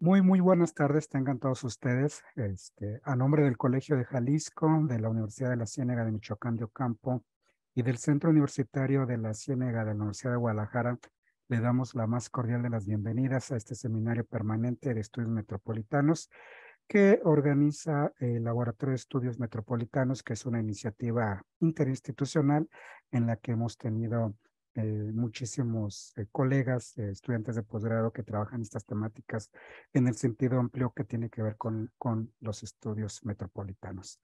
Muy, muy buenas tardes, tengan todos ustedes. Este, a nombre del Colegio de Jalisco, de la Universidad de la Ciénega de Michoacán de Ocampo y del Centro Universitario de la Ciénega de la Universidad de Guadalajara, le damos la más cordial de las bienvenidas a este seminario permanente de estudios metropolitanos que organiza el Laboratorio de Estudios Metropolitanos, que es una iniciativa interinstitucional en la que hemos tenido eh, muchísimos eh, colegas, eh, estudiantes de posgrado que trabajan estas temáticas en el sentido amplio que tiene que ver con, con los estudios metropolitanos.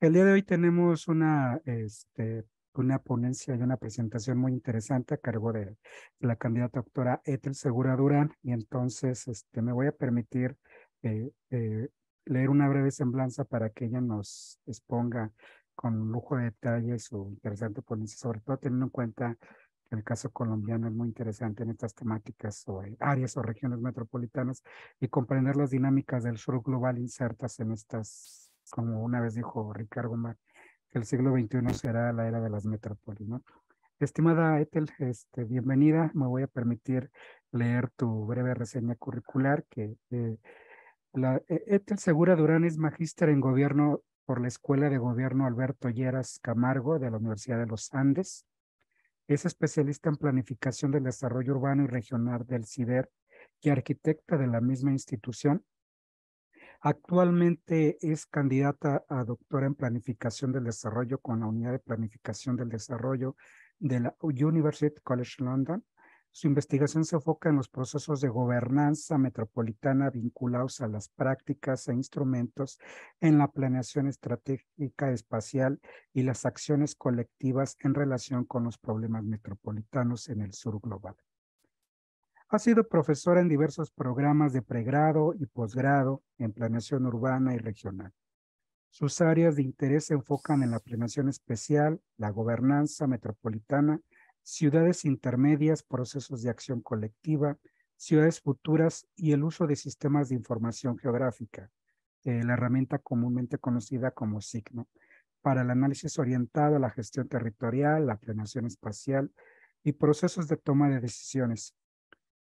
El día de hoy tenemos una, este, una ponencia y una presentación muy interesante a cargo de la candidata doctora Ethel Segura Durán y entonces este, me voy a permitir leer una breve semblanza para que ella nos exponga con lujo de detalle su interesante ponencia, sobre todo teniendo en cuenta el caso colombiano es muy interesante en estas temáticas o eh, áreas o regiones metropolitanas y comprender las dinámicas del sur global insertas en estas, como una vez dijo Ricardo Mar, que el siglo XXI será la era de las metrópolis. Estimada Ethel, este, bienvenida. Me voy a permitir leer tu breve reseña curricular que... Eh, eh, Ethel Segura Durán es magíster en gobierno por la Escuela de Gobierno Alberto Lleras Camargo de la Universidad de los Andes. Es especialista en planificación del desarrollo urbano y regional del CIDER y arquitecta de la misma institución. Actualmente es candidata a doctora en planificación del desarrollo con la unidad de planificación del desarrollo de la University College London su investigación se enfoca en los procesos de gobernanza metropolitana vinculados a las prácticas e instrumentos en la planeación estratégica espacial y las acciones colectivas en relación con los problemas metropolitanos en el sur global. Ha sido profesora en diversos programas de pregrado y posgrado en planeación urbana y regional. Sus áreas de interés se enfocan en la planeación especial, la gobernanza metropolitana ciudades intermedias, procesos de acción colectiva, ciudades futuras y el uso de sistemas de información geográfica, eh, la herramienta comúnmente conocida como signo, para el análisis orientado a la gestión territorial, la planeación espacial y procesos de toma de decisiones.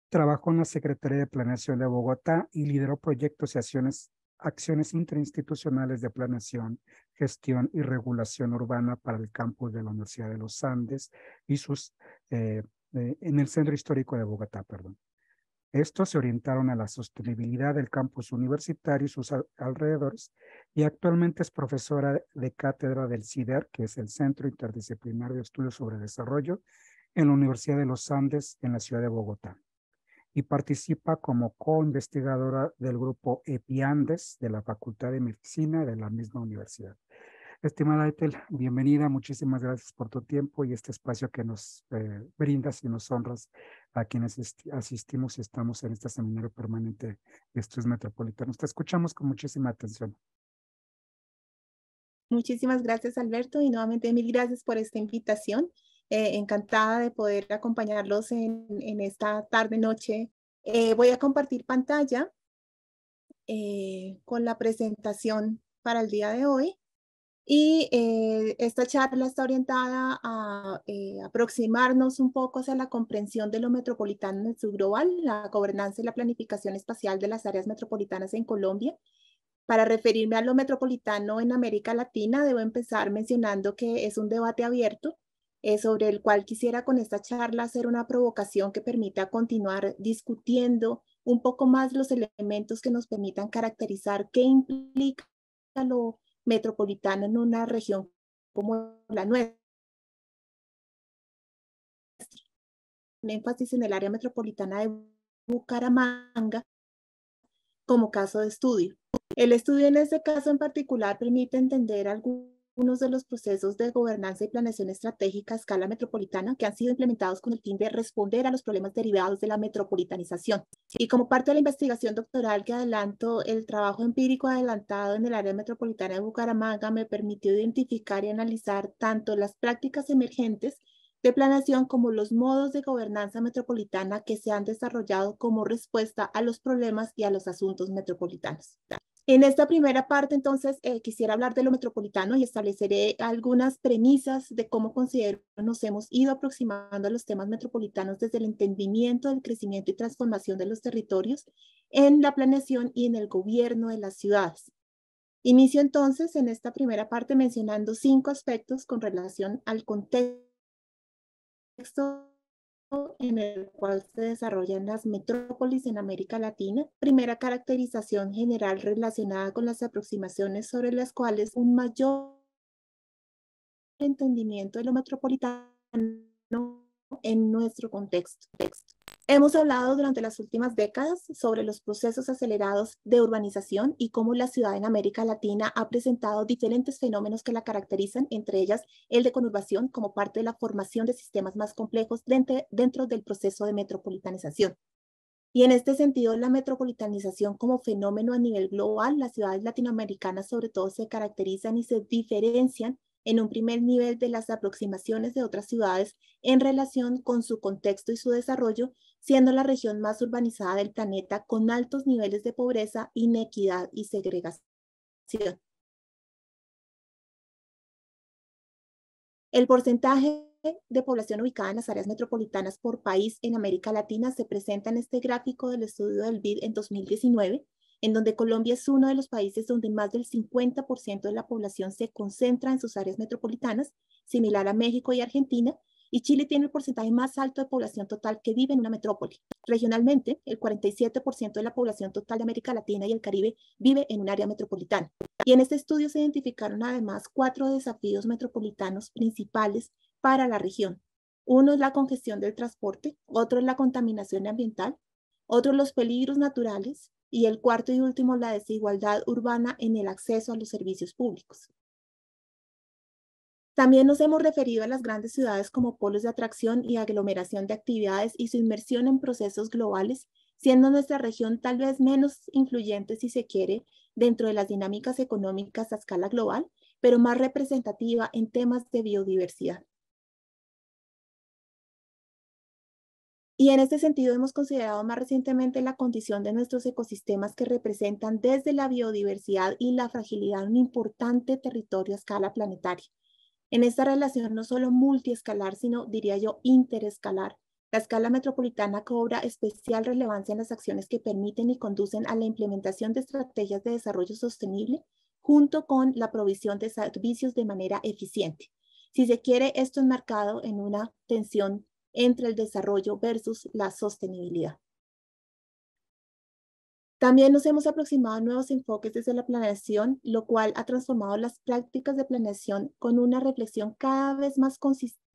Trabajó en la Secretaría de Planeación de Bogotá y lideró proyectos y acciones acciones interinstitucionales de planeación, gestión y regulación urbana para el campus de la Universidad de los Andes y sus, eh, eh, en el Centro Histórico de Bogotá, perdón. Estos se orientaron a la sostenibilidad del campus universitario y sus alrededores y actualmente es profesora de cátedra del CIDER, que es el Centro Interdisciplinario de Estudios sobre Desarrollo, en la Universidad de los Andes en la ciudad de Bogotá y participa como co-investigadora del grupo EPIANDES de la Facultad de Medicina de la misma universidad. Estimada Etel, bienvenida, muchísimas gracias por tu tiempo y este espacio que nos eh, brindas y nos honras a quienes asistimos y estamos en este seminario permanente de estudios metropolitanos. Te escuchamos con muchísima atención. Muchísimas gracias, Alberto, y nuevamente mil gracias por esta invitación. Eh, encantada de poder acompañarlos en, esta tarde-noche. Eh, voy a compartir pantalla eh, con la presentación para el día de hoy. Y esta charla está orientada a aproximarnos un poco hacia la comprensión de lo metropolitano en su global, la gobernanza y la planificación espacial de las áreas metropolitanas en Colombia. Para referirme a lo metropolitano en América Latina, debo empezar mencionando que es un debate abierto eh, sobre el cual quisiera con esta charla hacer una provocación que permita continuar discutiendo un poco más los elementos que nos permitan caracterizar qué implica lo metropolitano en una región como la nuestra. Un énfasis en el área metropolitana de Bucaramanga como caso de estudio. El estudio en este caso en particular permite entender algunos unos de los procesos de gobernanza y planeación estratégica a escala metropolitana que han sido implementados con el fin de responder a los problemas derivados de la metropolitanización. Y como parte de la investigación doctoral que adelanto, el trabajo empírico adelantado en el área metropolitana de Bucaramanga me permitió identificar y analizar tanto las prácticas emergentes de planeación como los modos de gobernanza metropolitana que se han desarrollado como respuesta a los problemas y a los asuntos metropolitanos. En esta primera parte, entonces, eh, quisiera hablar de lo metropolitano y estableceré algunas premisas de cómo considero nos hemos ido aproximando a los temas metropolitanos desde el entendimiento del crecimiento y transformación de los territorios en la planeación y en el gobierno de las ciudades. Inicio entonces en esta primera parte mencionando cinco aspectos con relación al contexto en el cual se desarrollan las metrópolis en América Latina. Primera caracterización general relacionada con las aproximaciones sobre las cuales un mayor entendimiento de lo metropolitano en nuestro contexto. Hemos hablado durante las últimas décadas sobre los procesos acelerados de urbanización y cómo la ciudad en América Latina ha presentado diferentes fenómenos que la caracterizan, entre ellas el de conurbación como parte de la formación de sistemas más complejos dentro del proceso de metropolitanización. Y en este sentido, la metropolitanización como fenómeno a nivel global, las ciudades latinoamericanas sobre todo se caracterizan y se diferencian en un primer nivel de las aproximaciones de otras ciudades en relación con su contexto y su desarrollo, siendo la región más urbanizada del planeta con altos niveles de pobreza, inequidad y segregación. El porcentaje de población ubicada en las áreas metropolitanas por país en América Latina se presenta en este gráfico del estudio del BID en 2019 en donde Colombia es uno de los países donde más del 50% de la población se concentra en sus áreas metropolitanas, similar a México y Argentina, y Chile tiene el porcentaje más alto de población total que vive en una metrópoli. Regionalmente, el 47% de la población total de América Latina y el Caribe vive en un área metropolitana. Y en este estudio se identificaron además cuatro desafíos metropolitanos principales para la región. Uno es la congestión del transporte, otro es la contaminación ambiental, otro los peligros naturales, y el cuarto y último, la desigualdad urbana en el acceso a los servicios públicos. También nos hemos referido a las grandes ciudades como polos de atracción y aglomeración de actividades y su inmersión en procesos globales, siendo nuestra región tal vez menos influyente, si se quiere, dentro de las dinámicas económicas a escala global, pero más representativa en temas de biodiversidad. Y en este sentido hemos considerado más recientemente la condición de nuestros ecosistemas que representan desde la biodiversidad y la fragilidad un importante territorio a escala planetaria. En esta relación no solo multiescalar, sino diría yo interescalar. La escala metropolitana cobra especial relevancia en las acciones que permiten y conducen a la implementación de estrategias de desarrollo sostenible junto con la provisión de servicios de manera eficiente. Si se quiere, esto es marcado en una tensión entre el desarrollo versus la sostenibilidad. También nos hemos aproximado a nuevos enfoques desde la planeación, lo cual ha transformado las prácticas de planeación con una reflexión cada vez más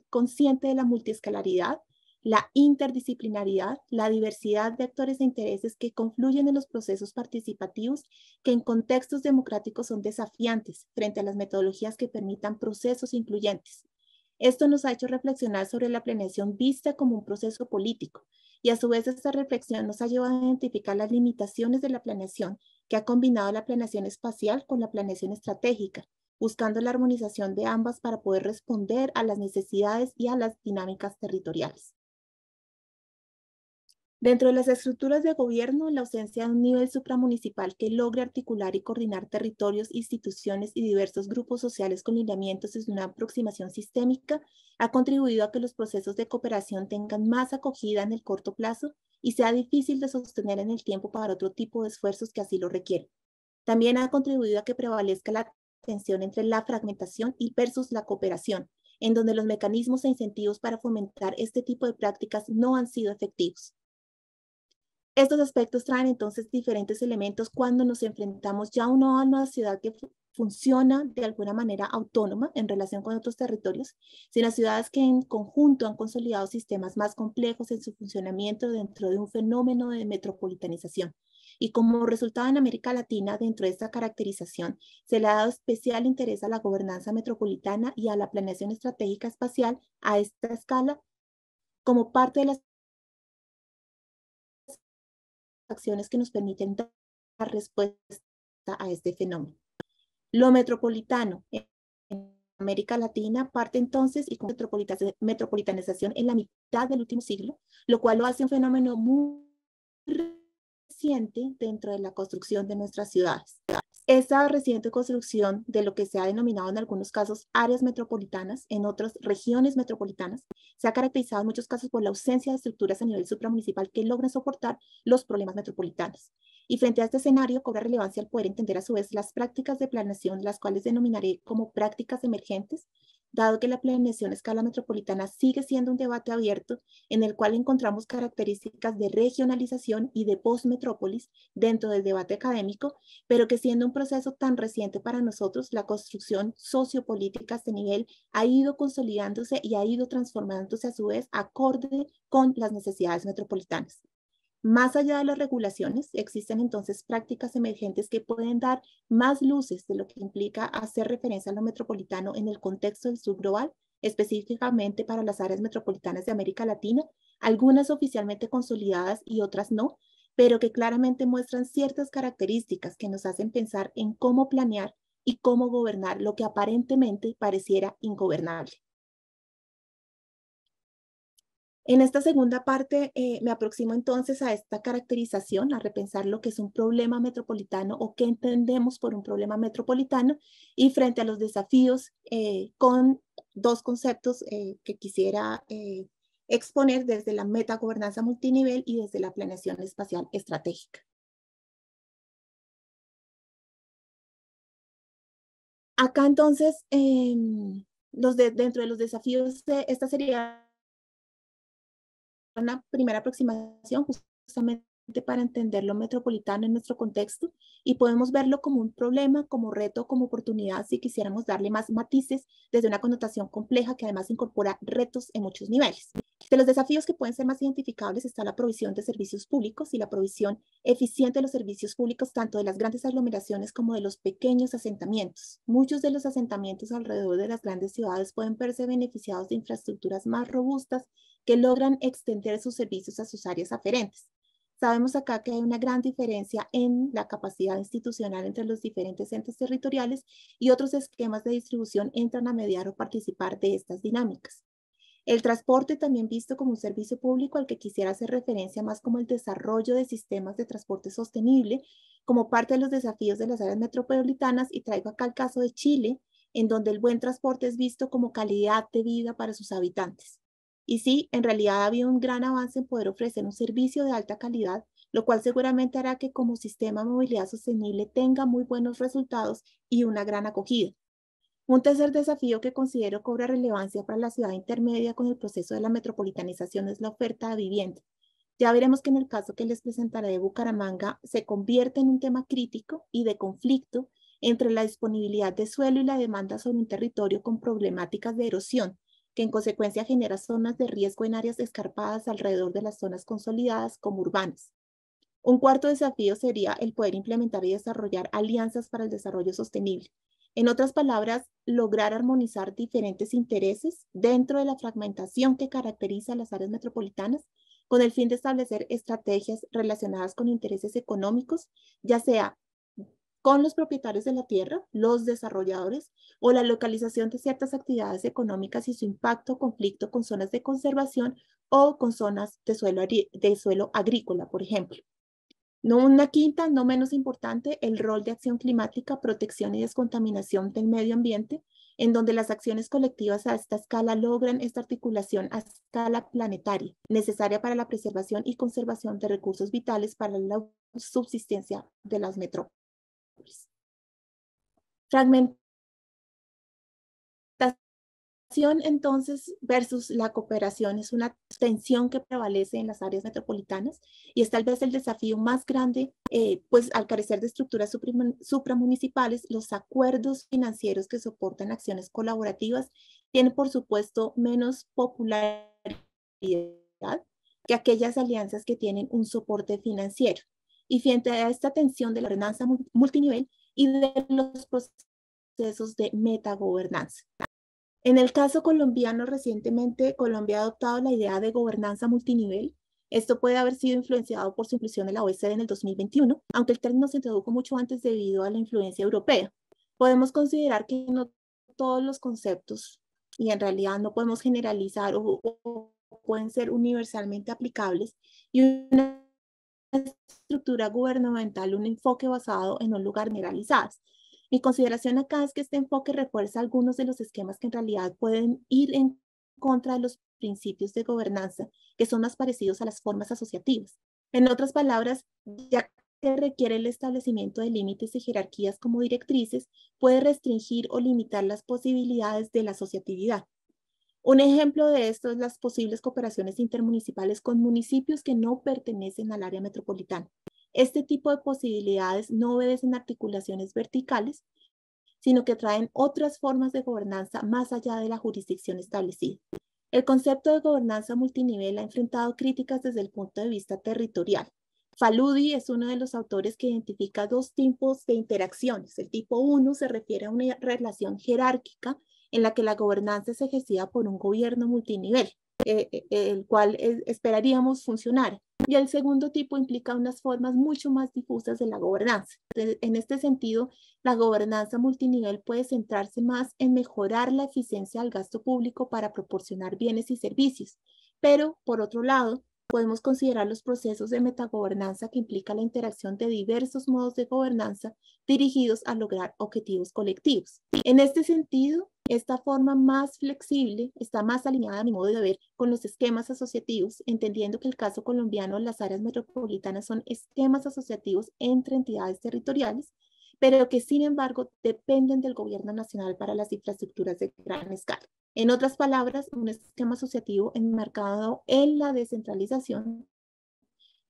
consciente de la multiescalaridad, la interdisciplinaridad, la diversidad de actores e intereses que confluyen en los procesos participativos que en contextos democráticos son desafiantes frente a las metodologías que permitan procesos incluyentes. Esto nos ha hecho reflexionar sobre la planeación vista como un proceso político y a su vez esta reflexión nos ha llevado a identificar las limitaciones de la planeación que ha combinado la planeación espacial con la planeación estratégica, buscando la armonización de ambas para poder responder a las necesidades y a las dinámicas territoriales. Dentro de las estructuras de gobierno, la ausencia de un nivel supramunicipal que logre articular y coordinar territorios, instituciones y diversos grupos sociales con lineamientos es una aproximación sistémica ha contribuido a que los procesos de cooperación tengan más acogida en el corto plazo y sea difícil de sostener en el tiempo para otro tipo de esfuerzos que así lo requieren. También ha contribuido a que prevalezca la tensión entre la fragmentación y versus la cooperación, en donde los mecanismos e incentivos para fomentar este tipo de prácticas no han sido efectivos. Estos aspectos traen entonces diferentes elementos cuando nos enfrentamos ya a una ciudad que funciona de alguna manera autónoma en relación con otros territorios, sino ciudades que en conjunto han consolidado sistemas más complejos en su funcionamiento dentro de un fenómeno de metropolitanización. Y como resultado en América Latina, dentro de esta caracterización, se le ha dado especial interés a la gobernanza metropolitana y a la planeación estratégica espacial a esta escala como parte de las acciones que nos permiten dar respuesta a este fenómeno. Lo metropolitano en América Latina parte entonces y con metropolitanización en la mitad del último siglo, lo cual lo hace un fenómeno muy dentro de la construcción de nuestras ciudades. Esa reciente construcción de lo que se ha denominado en algunos casos áreas metropolitanas, en otros regiones metropolitanas, se ha caracterizado en muchos casos por la ausencia de estructuras a nivel supramunicipal que logren soportar los problemas metropolitanos. Y frente a este escenario cobra relevancia el poder entender a su vez las prácticas de planeación, las cuales denominaré como prácticas emergentes, dado que la planeación a escala metropolitana sigue siendo un debate abierto en el cual encontramos características de regionalización y de postmetrópolis dentro del debate académico, pero que siendo un proceso tan reciente para nosotros, la construcción sociopolítica a este nivel ha ido consolidándose y ha ido transformándose a su vez acorde con las necesidades metropolitanas. Más allá de las regulaciones, existen entonces prácticas emergentes que pueden dar más luces de lo que implica hacer referencia a lo metropolitano en el contexto del subglobal, específicamente para las áreas metropolitanas de América Latina, algunas oficialmente consolidadas y otras no, pero que claramente muestran ciertas características que nos hacen pensar en cómo planear y cómo gobernar lo que aparentemente pareciera ingobernable. En esta segunda parte eh, me aproximo entonces a esta caracterización, a repensar lo que es un problema metropolitano o qué entendemos por un problema metropolitano y frente a los desafíos eh, con dos conceptos eh, que quisiera exponer desde la metagobernanza multinivel y desde la planeación espacial estratégica. Acá entonces, em, dentro de los desafíos, esta sería una primera aproximación justamente para entender lo metropolitano en nuestro contexto y podemos verlo como un problema, como reto, como oportunidad si quisiéramos darle más matices desde una connotación compleja que además incorpora retos en muchos niveles. De los desafíos que pueden ser más identificables está la provisión de servicios públicos y la provisión eficiente de los servicios públicos tanto de las grandes aglomeraciones como de los pequeños asentamientos. Muchos de los asentamientos alrededor de las grandes ciudades pueden verse beneficiados de infraestructuras más robustas que logran extender sus servicios a sus áreas aferentes. Sabemos acá que hay una gran diferencia en la capacidad institucional entre los diferentes entes territoriales y otros esquemas de distribución entran a mediar o participar de estas dinámicas. El transporte, también visto como un servicio público al que quisiera hacer referencia más como el desarrollo de sistemas de transporte sostenible, como parte de los desafíos de las áreas metropolitanas, y traigo acá el caso de Chile, en donde el buen transporte es visto como calidad de vida para sus habitantes. Y sí, en realidad ha habido un gran avance en poder ofrecer un servicio de alta calidad, lo cual seguramente hará que como sistema de movilidad sostenible tenga muy buenos resultados y una gran acogida. Un tercer desafío que considero cobra relevancia para la ciudad intermedia con el proceso de la metropolitanización es la oferta de vivienda. Ya veremos que en el caso que les presentaré de Bucaramanga se convierte en un tema crítico y de conflicto entre la disponibilidad de suelo y la demanda sobre un territorio con problemáticas de erosión, que en consecuencia genera zonas de riesgo en áreas escarpadas alrededor de las zonas consolidadas como urbanas. Un cuarto desafío sería el poder implementar y desarrollar alianzas para el desarrollo sostenible. En otras palabras, lograr armonizar diferentes intereses dentro de la fragmentación que caracteriza las áreas metropolitanas con el fin de establecer estrategias relacionadas con intereses económicos, ya sea con los propietarios de la tierra, los desarrolladores o la localización de ciertas actividades económicas y su impacto o conflicto con zonas de conservación o con zonas de suelo, de suelo agrícola, por ejemplo. No una quinta, no menos importante, el rol de acción climática, protección y descontaminación del medio ambiente, en donde las acciones colectivas a esta escala logran esta articulación a escala planetaria, necesaria para la preservación y conservación de recursos vitales para la subsistencia de las metrópolis. Fragmentación entonces versus la cooperación es una tensión que prevalece en las áreas metropolitanas y es tal vez el desafío más grande, eh, pues al carecer de estructuras supramunicipales, los acuerdos financieros que soportan acciones colaborativas tienen por supuesto menos popularidad que aquellas alianzas que tienen un soporte financiero. Y frente a esta tensión de la gobernanza multinivel y de los procesos de metagobernanza. En el caso colombiano, recientemente Colombia ha adoptado la idea de gobernanza multinivel. Esto puede haber sido influenciado por su inclusión en la OECD en el 2021, aunque el término se introdujo mucho antes debido a la influencia europea. Podemos considerar que no todos los conceptos, y en realidad no podemos generalizar o, o pueden ser universalmente aplicables, y una estructura gubernamental un enfoque basado en un lugar generalizado. Mi consideración acá es que este enfoque refuerza algunos de los esquemas que en realidad pueden ir en contra de los principios de gobernanza, que son más parecidos a las formas asociativas. En otras palabras, ya que requiere el establecimiento de límites y jerarquías como directrices, puede restringir o limitar las posibilidades de la asociatividad. Un ejemplo de esto es las posibles cooperaciones intermunicipales con municipios que no pertenecen al área metropolitana. Este tipo de posibilidades no obedecen articulaciones verticales, sino que traen otras formas de gobernanza más allá de la jurisdicción establecida. El concepto de gobernanza multinivel ha enfrentado críticas desde el punto de vista territorial. Faludi es uno de los autores que identifica dos tipos de interacciones. El tipo 1 se refiere a una relación jerárquica en la que la gobernanza se ejercía por un gobierno multinivel, eh, eh, eh, el cual esperaríamos funcionar. Y el segundo tipo implica unas formas mucho más difusas de la gobernanza. en este sentido, la gobernanza multinivel puede centrarse más en mejorar la eficiencia del gasto público para proporcionar bienes y servicios. Pero, por otro lado, podemos considerar los procesos de metagobernanza que implica la interacción de diversos modos de gobernanza dirigidos a lograr objetivos colectivos. En este sentido, esta forma más flexible está más alineada a mi modo de ver con los esquemas asociativos, entendiendo que el caso colombiano las áreas metropolitanas son esquemas asociativos entre entidades territoriales pero que sin embargo dependen del gobierno nacional para las infraestructuras de gran escala. En otras palabras, un esquema asociativo enmarcado en la descentralización,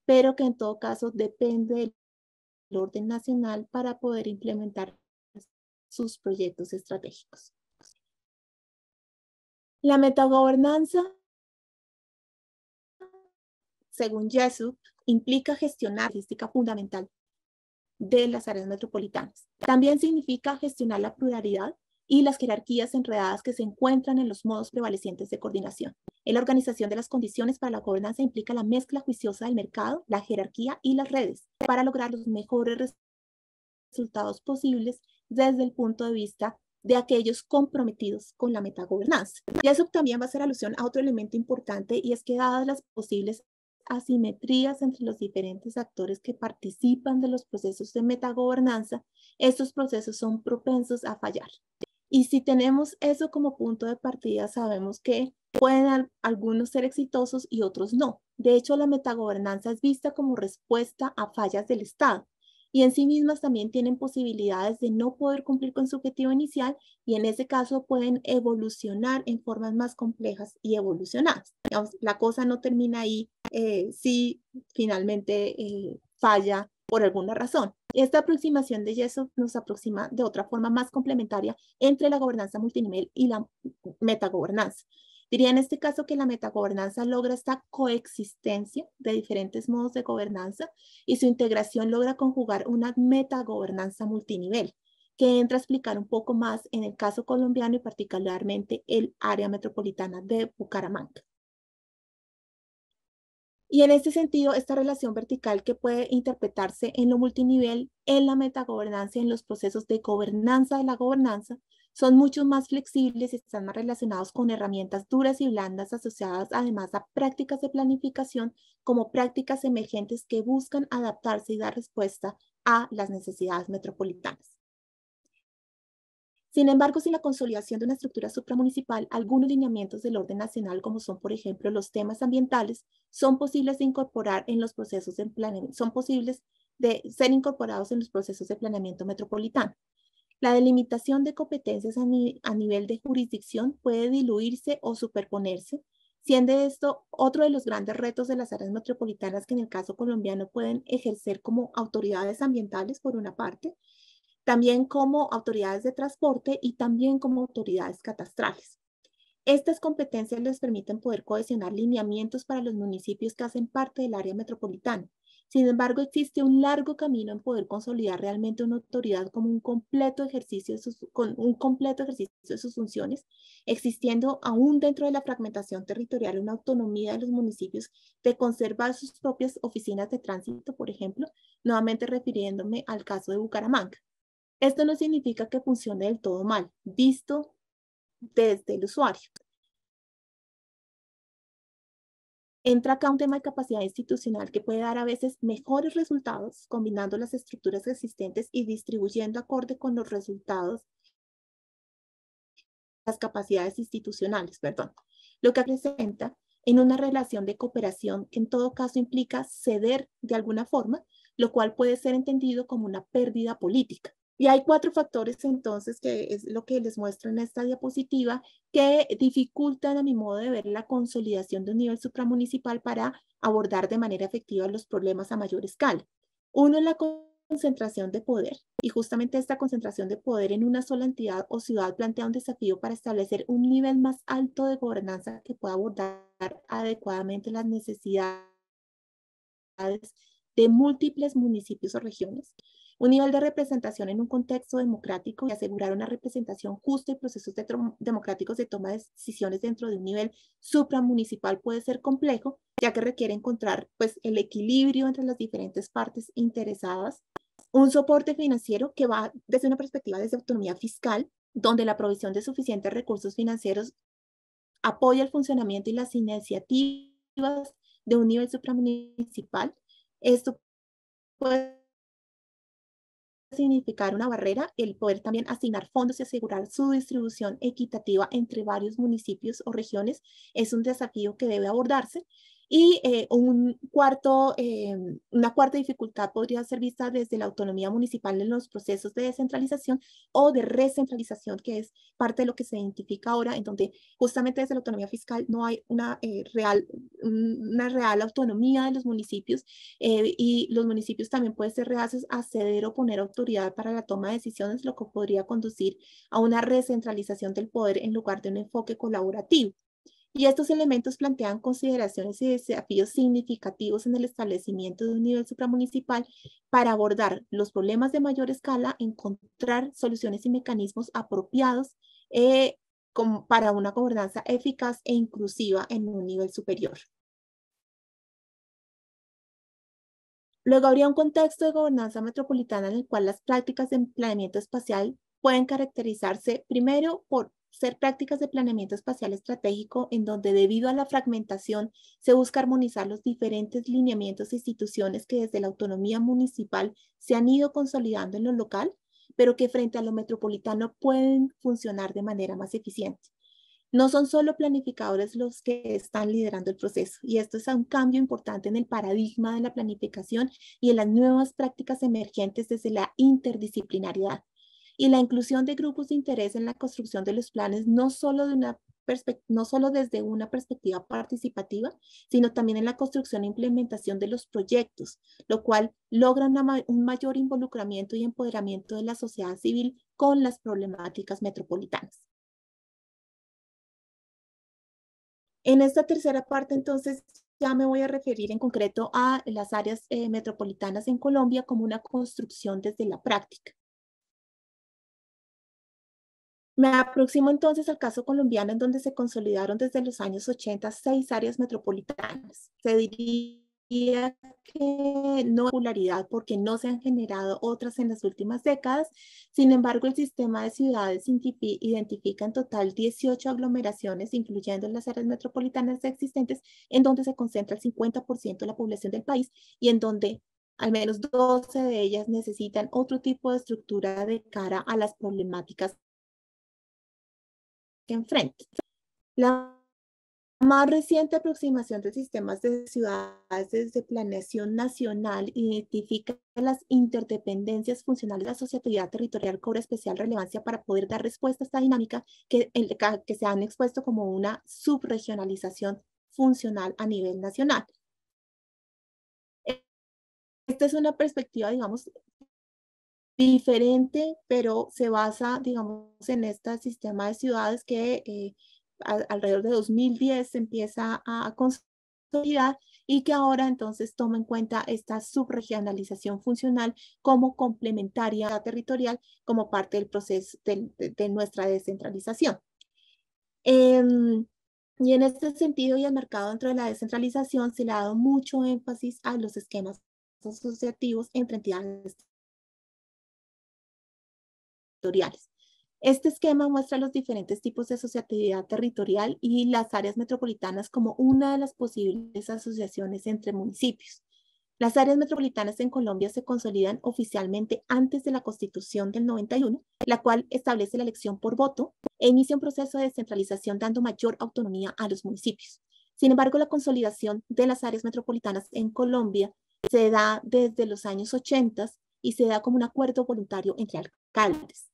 pero que en todo caso depende del orden nacional para poder implementar sus proyectos estratégicos. La metagobernanza, según Jesup, implica gestionar la fundamental de las áreas metropolitanas. También significa gestionar la pluralidad y las jerarquías enredadas que se encuentran en los modos prevalecientes de coordinación. En la organización de las condiciones para la gobernanza implica la mezcla juiciosa del mercado, la jerarquía y las redes para lograr los mejores resultados posibles desde el punto de vista de aquellos comprometidos con la metagobernanza. Y eso también va a ser alusión a otro elemento importante y es que dadas las posibles asimetrías entre los diferentes actores que participan de los procesos de metagobernanza, estos procesos son propensos a fallar. Y si tenemos eso como punto de partida, sabemos que pueden algunos ser exitosos y otros no. De hecho, la metagobernanza es vista como respuesta a fallas del Estado y en sí mismas también tienen posibilidades de no poder cumplir con su objetivo inicial y en ese caso pueden evolucionar en formas más complejas y evolucionadas. la cosa no termina ahí eh, si finalmente eh, falla por alguna razón. Esta aproximación de yeso nos aproxima de otra forma más complementaria entre la gobernanza multinivel y la metagobernanza. Diría en este caso que la metagobernanza logra esta coexistencia de diferentes modos de gobernanza y su integración logra conjugar una metagobernanza multinivel que entra a explicar un poco más en el caso colombiano y particularmente el área metropolitana de Bucaramanga. Y en este sentido, esta relación vertical que puede interpretarse en lo multinivel, en la metagobernanza, en los procesos de gobernanza de la gobernanza, son mucho más flexibles y están más relacionados con herramientas duras y blandas asociadas además a prácticas de planificación como prácticas emergentes que buscan adaptarse y dar respuesta a las necesidades metropolitanas. Sin embargo, sin la consolidación de una estructura supramunicipal, algunos lineamientos del orden nacional, como son, por ejemplo, los temas ambientales, son posibles de incorporar en los procesos de son posibles de ser incorporados en los procesos de planeamiento metropolitano. La delimitación de competencias a, nivel de jurisdicción puede diluirse o superponerse, siendo esto otro de los grandes retos de las áreas metropolitanas que en el caso colombiano pueden ejercer como autoridades ambientales por una parte, también como autoridades de transporte y también como autoridades catastrales. Estas competencias les permiten poder cohesionar lineamientos para los municipios que hacen parte del área metropolitana, sin embargo, existe un largo camino en poder consolidar realmente una autoridad como un completo ejercicio de con un completo ejercicio de sus funciones, existiendo aún dentro de la fragmentación territorial una autonomía de los municipios de conservar sus propias oficinas de tránsito, por ejemplo, nuevamente refiriéndome al caso de Bucaramanga. Esto no significa que funcione del todo mal, visto desde el usuario. entra acá un tema de capacidad institucional que puede dar a veces mejores resultados combinando las estructuras existentes y distribuyendo acorde con los resultados las capacidades institucionales, perdón, lo que presenta en una relación de cooperación que en todo caso implica ceder de alguna forma, lo cual puede ser entendido como una pérdida política. Y hay cuatro factores entonces, que es lo que les muestro en esta diapositiva, que dificultan a mi modo de ver la consolidación de un nivel supramunicipal para abordar de manera efectiva los problemas a mayor escala. Uno es la concentración de poder y justamente esta concentración de poder en una sola entidad o ciudad plantea un desafío para establecer un nivel más alto de gobernanza que pueda abordar adecuadamente las necesidades de múltiples municipios o regiones un nivel de representación en un contexto democrático y asegurar una representación justa y procesos democráticos de toma de decisiones dentro de un nivel supramunicipal puede ser complejo, ya que requiere encontrar pues, el equilibrio entre las diferentes partes interesadas, un soporte financiero que va desde una perspectiva de autonomía fiscal, donde la provisión de suficientes recursos financieros apoya el funcionamiento y las iniciativas de un nivel supramunicipal. Esto puede significar una barrera el poder también asignar fondos y asegurar su distribución equitativa entre varios municipios o regiones es un desafío que debe abordarse y eh, un cuarto, eh, una cuarta dificultad podría ser vista desde la autonomía municipal en los procesos de descentralización o de recentralización, que es parte de lo que se identifica ahora, en donde justamente desde la autonomía fiscal no hay una, eh, real, una real autonomía de los municipios y los municipios también pueden ser reacios a ceder o poner autoridad para la toma de decisiones, lo que podría conducir a una recentralización del poder en lugar de un enfoque colaborativo y estos elementos plantean consideraciones y desafíos significativos en el establecimiento de un nivel supramunicipal para abordar los problemas de mayor escala, encontrar soluciones y mecanismos apropiados eh, para una gobernanza eficaz e inclusiva en un nivel superior. Luego habría un contexto de gobernanza metropolitana en el cual las prácticas de planeamiento espacial pueden caracterizarse primero por ser prácticas de planeamiento espacial estratégico en donde debido a la fragmentación se busca armonizar los diferentes lineamientos e instituciones que desde la autonomía municipal se han ido consolidando en lo local, pero que frente a lo metropolitano pueden funcionar de manera más eficiente. No son solo planificadores los que están liderando el proceso y esto es un cambio importante en el paradigma de la planificación y en las nuevas prácticas emergentes desde la interdisciplinariedad y la inclusión de grupos de interés en la construcción de los planes, no solo, no desde una perspectiva participativa, sino también en la construcción e implementación de los proyectos, lo cual logra un mayor involucramiento y empoderamiento de la sociedad civil con las problemáticas metropolitanas. En esta tercera parte, entonces, ya me voy a referir en concreto a las áreas eh, metropolitanas en Colombia como una construcción desde la práctica. Me aproximo entonces al caso colombiano en donde se consolidaron desde los años 80 seis áreas metropolitanas. Se diría que no hay popularidad porque no se han generado otras en las últimas décadas. Sin embargo, el sistema de ciudades identifica en total 18 aglomeraciones, incluyendo las áreas metropolitanas existentes, en donde se concentra el 50% de la población del país y en donde al menos 12 de ellas necesitan otro tipo de estructura de cara a las problemáticas enfrente. La más reciente aproximación de sistemas de ciudades desde planeación nacional identifica las interdependencias funcionales de la asociatividad territorial cobra especial relevancia para poder dar respuesta a esta dinámica que, que se han expuesto como una subregionalización funcional a nivel nacional. Esta es una perspectiva, digamos, diferente, pero se basa, digamos, en este sistema de ciudades que eh, alrededor de 2010 se empieza a, consolidar y que ahora entonces toma en cuenta esta subregionalización funcional como complementaria territorial como parte del proceso de, nuestra descentralización. Em, y en este sentido y el mercado dentro de la descentralización se le ha dado mucho énfasis a los esquemas asociativos entre entidades territoriales. Este esquema muestra los diferentes tipos de asociatividad territorial y las áreas metropolitanas como una de las posibles asociaciones entre municipios. Las áreas metropolitanas en Colombia se consolidan oficialmente antes de la Constitución del 91, la cual establece la elección por voto e inicia un proceso de descentralización dando mayor autonomía a los municipios. Sin embargo, la consolidación de las áreas metropolitanas en Colombia se da desde los años 80 y se da como un acuerdo voluntario entre alcaldes.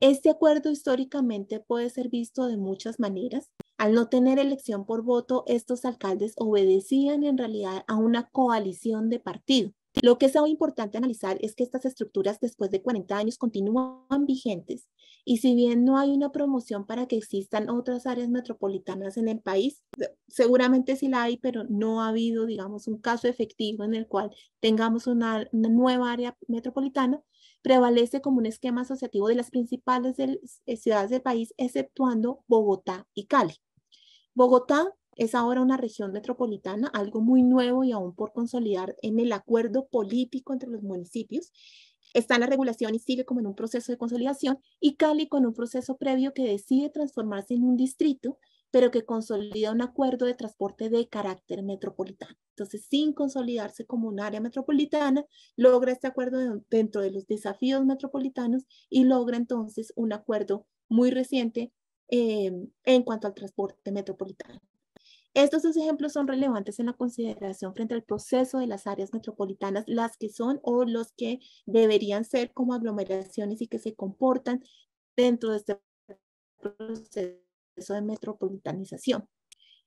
Este acuerdo históricamente puede ser visto de muchas maneras. Al no tener elección por voto, estos alcaldes obedecían en realidad a una coalición de partido. Lo que es aún importante analizar es que estas estructuras después de 40 años continúan vigentes y si bien no hay una promoción para que existan otras áreas metropolitanas en el país, seguramente sí la hay, pero no ha habido, digamos, un caso efectivo en el cual tengamos una, nueva área metropolitana, prevalece como un esquema asociativo de las principales eh, ciudades del país, exceptuando Bogotá y Cali. Bogotá es ahora una región metropolitana, algo muy nuevo y aún por consolidar en el acuerdo político entre los municipios, Está en la regulación y sigue como en un proceso de consolidación y Cali con un proceso previo que decide transformarse en un distrito, pero que consolida un acuerdo de transporte de carácter metropolitano. Entonces, sin consolidarse como un área metropolitana, logra este acuerdo dentro de los desafíos metropolitanos y logra entonces un acuerdo muy reciente eh, en cuanto al transporte metropolitano. Estos dos ejemplos son relevantes en la consideración frente al proceso de las áreas metropolitanas, las que son o los que deberían ser como aglomeraciones y que se comportan dentro de este proceso de metropolitanización.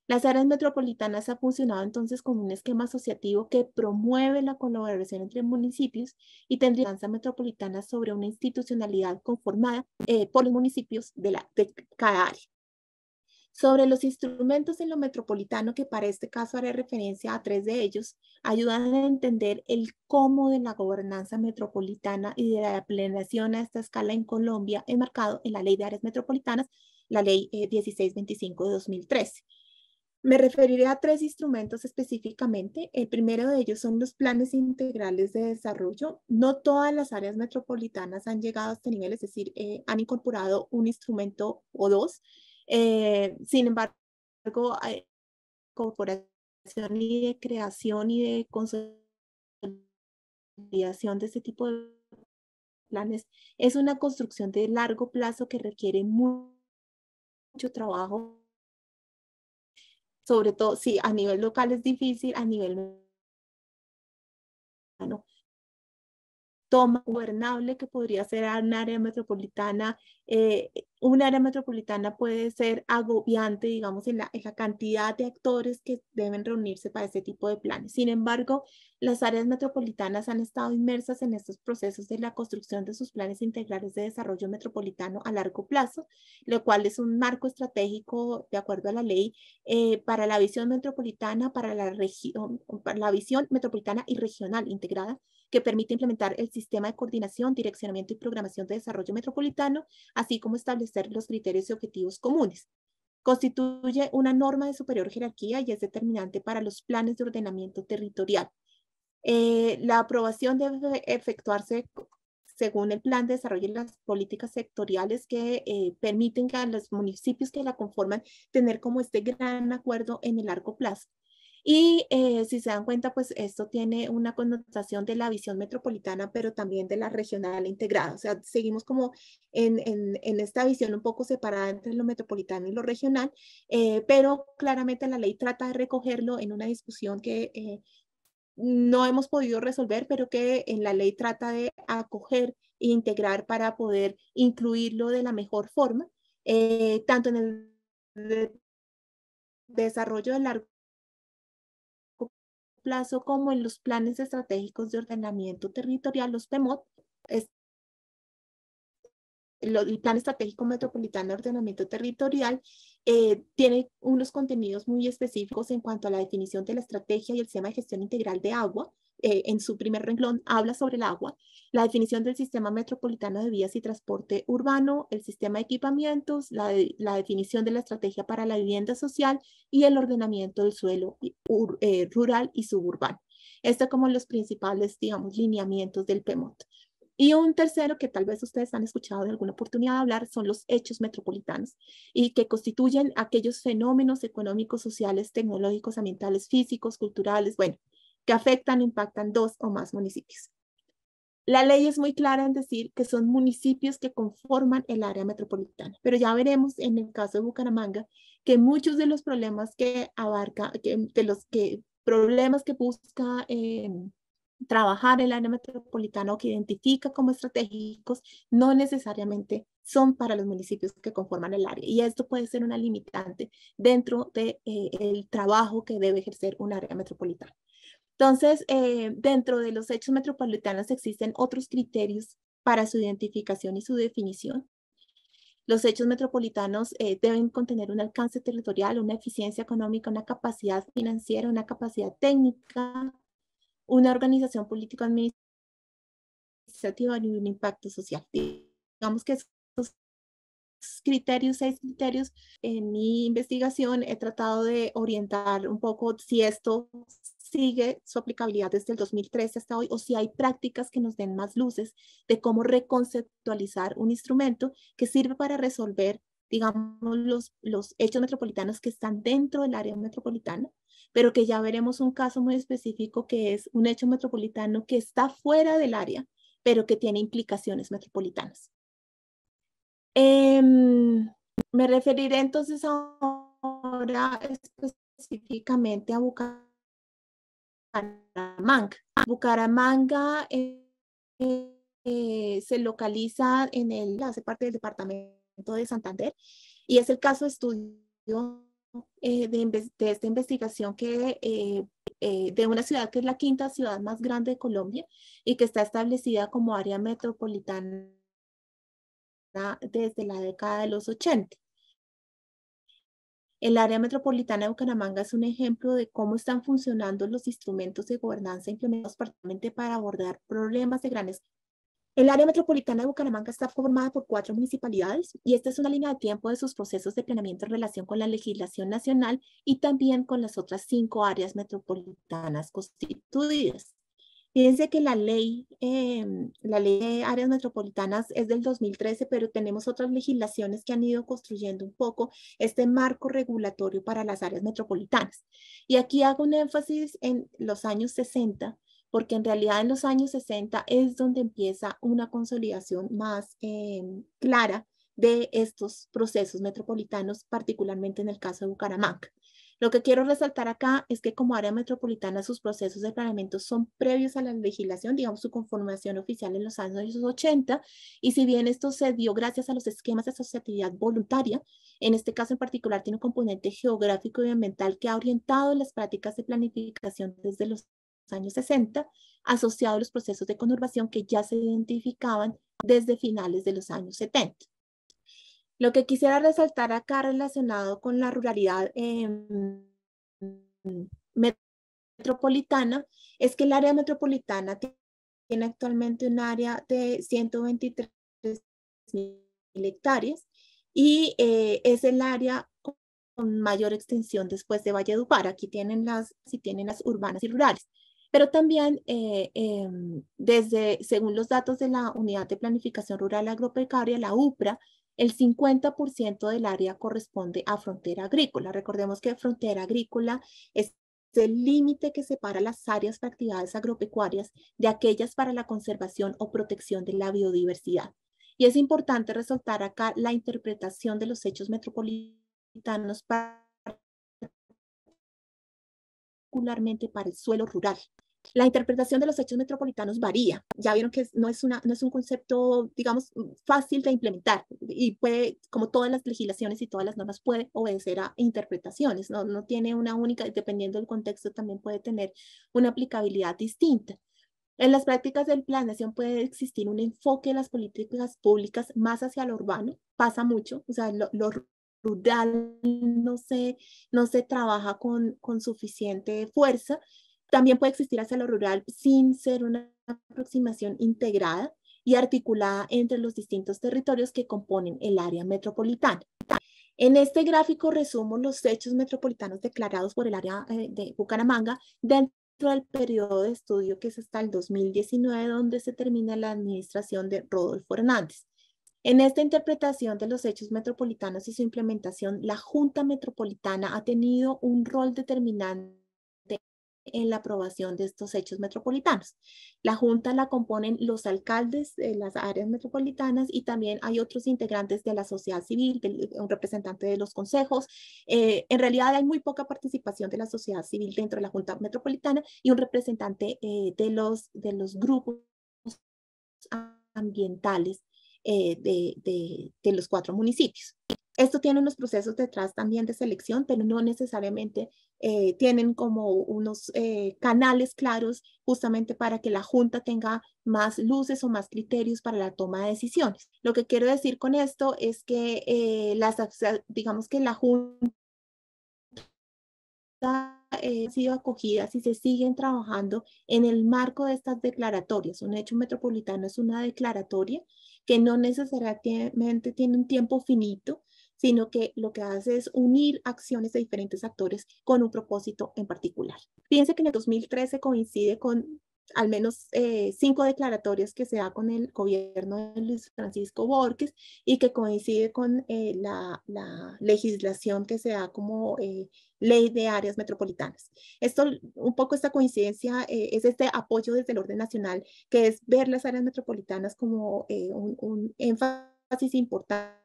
Las áreas metropolitanas han funcionado entonces como un esquema asociativo que promueve la colaboración entre municipios y tendría lanza metropolitana sobre una institucionalidad conformada eh, por los municipios de, la, de cada área. Sobre los instrumentos en lo metropolitano, que para este caso haré referencia a tres de ellos, ayudan a entender el cómo de la gobernanza metropolitana y de la planeación a esta escala en Colombia, enmarcado en la Ley de Áreas Metropolitanas, la Ley 1625 eh, de 2013. Me referiré a tres instrumentos específicamente. El primero de ellos son los planes integrales de desarrollo. No todas las áreas metropolitanas han llegado a este nivel, es decir, eh, han incorporado un instrumento o dos eh, sin embargo, hay corporación y de creación y de consolidación de este tipo de planes es una construcción de largo plazo que requiere mucho, trabajo. Sobre todo, si sí, a nivel local es difícil, a nivel toma gobernable que podría ser un área metropolitana eh, un área metropolitana puede ser agobiante, digamos, en la, cantidad de actores que deben reunirse para este tipo de planes. Sin embargo, las áreas metropolitanas han estado inmersas en estos procesos de la construcción de sus planes integrales de desarrollo metropolitano a largo plazo, lo cual es un marco estratégico, de acuerdo a la ley, eh, para la visión metropolitana, para la, región, para la visión metropolitana y regional integrada que permite implementar el sistema de coordinación, direccionamiento y programación de desarrollo metropolitano, así como establecer ser los criterios y objetivos comunes. Constituye una norma de superior jerarquía y es determinante para los planes de ordenamiento territorial. Eh, la aprobación debe efectuarse según el plan de desarrollo y las políticas sectoriales que eh, permiten a los municipios que la conforman tener como este gran acuerdo en el largo plazo. Y eh, si se dan cuenta, pues esto tiene una connotación de la visión metropolitana, pero también de la regional integrada. O sea, seguimos como en, en, esta visión un poco separada entre lo metropolitano y lo regional, eh, pero claramente la ley trata de recogerlo en una discusión que... Eh, no hemos podido resolver, pero que en la ley trata de acoger e integrar para poder incluirlo de la mejor forma, tanto en el desarrollo de largo plazo como en los planes estratégicos de ordenamiento territorial, los PEMOT, el Plan Estratégico Metropolitano de Ordenamiento Territorial eh, tiene unos contenidos muy específicos en cuanto a la definición de la estrategia y el sistema de gestión integral de agua, eh, en su primer renglón, habla sobre el agua, la definición del sistema metropolitano de vías y transporte urbano, el sistema de equipamientos, la, definición de la estrategia para la vivienda social y el ordenamiento del suelo eh, rural y suburbano. Esto como los principales, digamos, lineamientos del PEMOT. Y un tercero que tal vez ustedes han escuchado en alguna oportunidad de hablar son los hechos metropolitanos y que constituyen aquellos fenómenos económicos, sociales, tecnológicos, ambientales, físicos, culturales, bueno, que afectan o impactan dos o más municipios. La ley es muy clara en decir que son municipios que conforman el área metropolitana, pero ya veremos en el caso de Bucaramanga que muchos de los problemas que abarca, de los que problemas que busca em, trabajar el área metropolitana o que identifica como estratégicos no necesariamente son para los municipios que conforman el área. Y esto puede ser una limitante dentro del de, eh, el trabajo que debe ejercer un área metropolitana. Entonces, eh, dentro de los hechos metropolitanos existen otros criterios para su identificación y su definición. Los hechos metropolitanos eh, deben contener un alcance territorial, una eficiencia económica, una capacidad financiera, una capacidad técnica, una organización político-administrativa y un impacto social. Digamos que esos criterios, seis criterios, en mi investigación he tratado de orientar un poco si esto sigue su aplicabilidad desde el 2013 hasta hoy o si hay prácticas que nos den más luces de cómo reconceptualizar un instrumento que sirve para resolver, digamos, los, los hechos metropolitanos que están dentro del área metropolitana, pero que ya veremos un caso muy específico que es un hecho metropolitano que está fuera del área, pero que tiene implicaciones metropolitanas. Em, me referiré entonces ahora específicamente a buscar Bucaramanga. Bucaramanga eh, eh, se localiza en el, hace parte del departamento de Santander y es el caso eh, de estudio de, de, esta investigación que de una ciudad que es la quinta ciudad más grande de Colombia y que está establecida como área metropolitana desde la década de los 80. El área metropolitana de Bucaramanga es un ejemplo de cómo están funcionando los instrumentos de gobernanza implementados particularmente para abordar problemas de gran escala. El área metropolitana de Bucaramanga está formada por cuatro municipalidades y esta es una línea de tiempo de sus procesos de planeamiento en relación con la legislación nacional y también con las otras cinco áreas metropolitanas constituidas. Fíjense que la ley, em, la ley de áreas metropolitanas es del 2013, pero tenemos otras legislaciones que han ido construyendo un poco este marco regulatorio para las áreas metropolitanas. Y aquí hago un énfasis en los años 60, porque en realidad en los años 60 es donde empieza una consolidación más em, clara de estos procesos metropolitanos, particularmente en el caso de Bucaramanga. Lo que quiero resaltar acá es que como área metropolitana sus procesos de planeamiento son previos a la legislación, digamos su conformación oficial en los años 80, y si bien esto se dio gracias a los esquemas de asociatividad voluntaria, en este caso en particular tiene un componente geográfico y ambiental que ha orientado las prácticas de planificación desde los años 60, asociado a los procesos de conurbación que ya se identificaban desde finales de los años 70. Lo que quisiera resaltar acá relacionado con la ruralidad em, metropolitana es que el área metropolitana tiene actualmente un área de 123 mil hectáreas y eh, es el área con mayor extensión después de Valledupar. Aquí tienen las, si tienen las urbanas y rurales. Pero también, eh, em, desde, según los datos de la Unidad de Planificación Rural Agropecaria, la UPRA, el 50% del área corresponde a frontera agrícola. Recordemos que frontera agrícola es el límite que separa las áreas para actividades agropecuarias de aquellas para la conservación o protección de la biodiversidad. Y es importante resaltar acá la interpretación de los hechos metropolitanos particularmente para el suelo rural, la interpretación de los hechos metropolitanos varía. Ya vieron que no es, una, no es un concepto, digamos, fácil de implementar y puede, como todas las legislaciones y todas las normas, puede obedecer a interpretaciones. No, tiene una única, dependiendo del contexto, también puede tener una aplicabilidad distinta. En las prácticas del planeación puede existir un enfoque de las políticas públicas más hacia lo urbano, pasa mucho, o sea, lo, rural no se, no se trabaja con, con suficiente fuerza también puede existir hacia lo rural sin ser una aproximación integrada y articulada entre los distintos territorios que componen el área metropolitana. En este gráfico resumo los hechos metropolitanos declarados por el área eh, de Bucaramanga dentro del periodo de estudio que es hasta el 2019, donde se termina la administración de Rodolfo Hernández. En esta interpretación de los hechos metropolitanos y su implementación, la Junta Metropolitana ha tenido un rol determinante en la aprobación de estos hechos metropolitanos. La Junta la componen los alcaldes de las áreas metropolitanas y también hay otros integrantes de la sociedad civil, eh, un representante de los consejos. Eh, en realidad hay muy poca participación de la sociedad civil dentro de la Junta Metropolitana y un representante eh, de, los, de los grupos ambientales de los cuatro municipios. Esto tiene unos procesos detrás también de selección, pero no necesariamente eh, tienen como unos eh, canales claros justamente para que la Junta tenga más luces o más criterios para la toma de decisiones. Lo que quiero decir con esto es que eh, las, digamos que la Junta ha sido acogida y se siguen trabajando en el marco de estas declaratorias. Un hecho metropolitano es una declaratoria que no necesariamente tiene un tiempo finito, sino que lo que hace es unir acciones de diferentes actores con un propósito en particular. Piense que en el 2013 coincide con al menos eh, cinco declaratorias que se da con el gobierno de Luis Francisco Borges y que coincide con eh, la, legislación que se da como eh, ley de áreas metropolitanas. Esto, un poco esta coincidencia es este apoyo desde el orden nacional, que es ver las áreas metropolitanas como un, un énfasis importante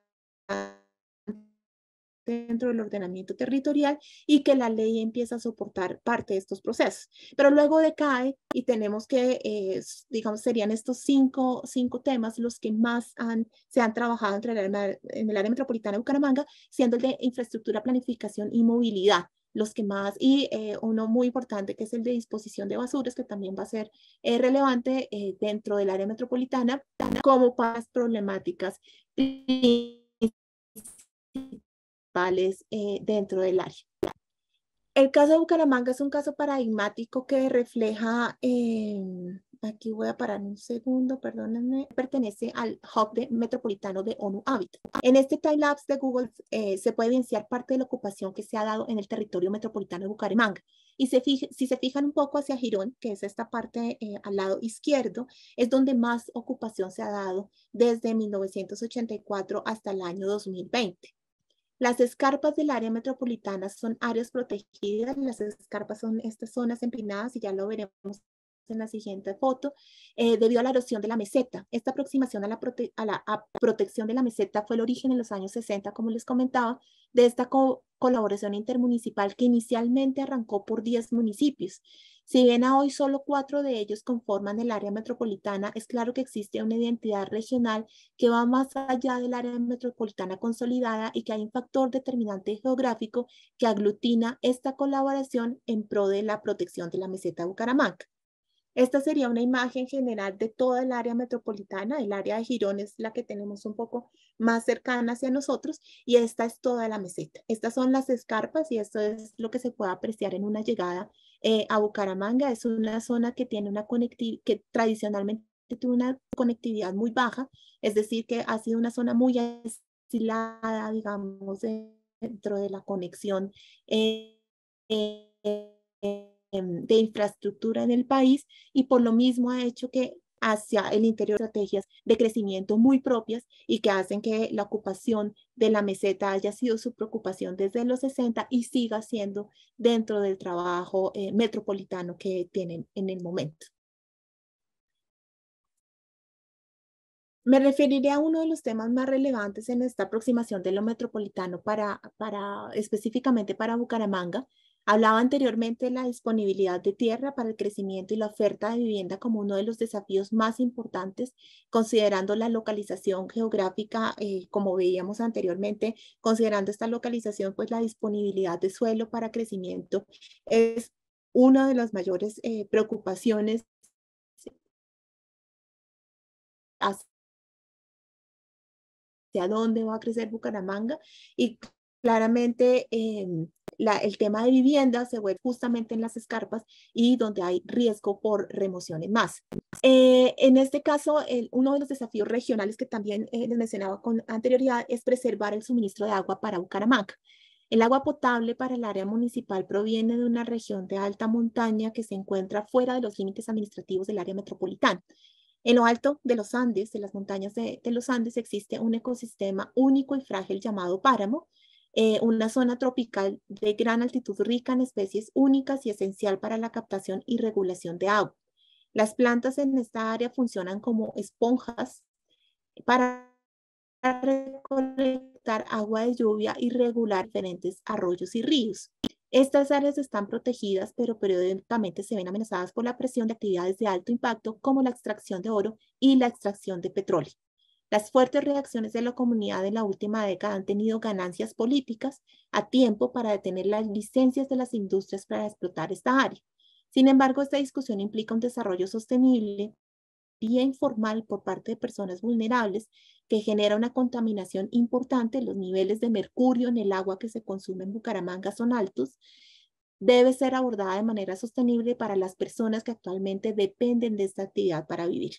dentro del ordenamiento territorial y que la ley empieza a soportar parte de estos procesos. Pero luego decae y tenemos que, eh, digamos, serían estos cinco, cinco temas los que más han, se han trabajado entre el, en el área metropolitana de Bucaramanga, siendo el de infraestructura, planificación y movilidad los que más, y eh, uno muy importante que es el de disposición de basuras, que también va a ser eh, relevante dentro del área metropolitana, como para las problemáticas eh, dentro del área. El caso de Bucaramanga es un caso paradigmático que refleja, em, aquí voy a parar un segundo, perdónenme, pertenece al hub metropolitano de ONU Hábitat. En este time-lapse de Google eh, se puede evidenciar parte de la ocupación que se ha dado en el territorio metropolitano de Bucaramanga. Y si se fijan un poco hacia Girón, que es esta parte eh, al lado izquierdo, es donde más ocupación se ha dado desde 1984 hasta el año 2020. Las escarpas del área metropolitana son áreas protegidas, las escarpas son estas zonas empinadas y ya lo veremos en la siguiente foto, eh, debido a la erosión de la meseta. Esta aproximación a la, protección de la meseta fue el origen en los años 60, como les comentaba, de esta colaboración intermunicipal que inicialmente arrancó por 10 municipios si bien a hoy solo cuatro de ellos conforman el área metropolitana, es claro que existe una identidad regional que va más allá del área metropolitana consolidada y que hay un factor determinante geográfico que aglutina esta colaboración en pro de la protección de la meseta de Bucaramanga. Esta sería una imagen general de toda el área metropolitana, el área de Girón es la que tenemos un poco más cercana hacia nosotros y esta es toda la meseta. Estas son las escarpas y esto es lo que se puede apreciar en una llegada eh, a Bucaramanga. Es una zona que tiene una conectividad, que tradicionalmente tuvo una conectividad muy baja, es decir, que ha sido una zona muy aislada, digamos, dentro de la conexión eh, eh, em, de infraestructura en el país y por lo mismo ha hecho que hacia el interior estrategias de crecimiento muy propias y que hacen que la ocupación de la meseta haya sido su preocupación desde los 60 y siga siendo dentro del trabajo eh, metropolitano que tienen en el momento. Me referiré a uno de los temas más relevantes en esta aproximación de lo metropolitano para específicamente para Bucaramanga, Hablaba anteriormente de la disponibilidad de tierra para el crecimiento y la oferta de vivienda como uno de los desafíos más importantes, considerando la localización geográfica, eh, como veíamos anteriormente, considerando esta localización, pues la disponibilidad de suelo para crecimiento es una de las mayores eh, preocupaciones hacia dónde va a crecer Bucaramanga y claramente em, el tema de vivienda se vuelve justamente en las escarpas y donde hay riesgo por remociones más. Eh, en este caso, uno de los desafíos regionales que también eh, les mencionaba con anterioridad es preservar el suministro de agua para Bucaramanga. El agua potable para el área municipal proviene de una región de alta montaña que se encuentra fuera de los límites administrativos del área metropolitana. En lo alto de los Andes, de las montañas de los Andes, existe un ecosistema único y frágil llamado páramo, eh, una zona tropical de gran altitud rica en especies únicas y esencial para la captación y regulación de agua. Las plantas en esta área funcionan como esponjas para recolectar agua de lluvia y regular diferentes arroyos y ríos. Estas áreas están protegidas, pero periódicamente se ven amenazadas por la presión de actividades de alto impacto como la extracción de oro y la extracción de petróleo. Las fuertes reacciones de la comunidad en la última década han tenido ganancias políticas a tiempo para detener las licencias de las industrias para explotar esta área. Sin embargo, esta discusión implica un desarrollo sostenible bien informal por parte de personas vulnerables que genera una contaminación importante. Los niveles de mercurio en el agua que se consume en Bucaramanga son altos. Debe ser abordada de manera sostenible para las personas que actualmente dependen de esta actividad para vivir.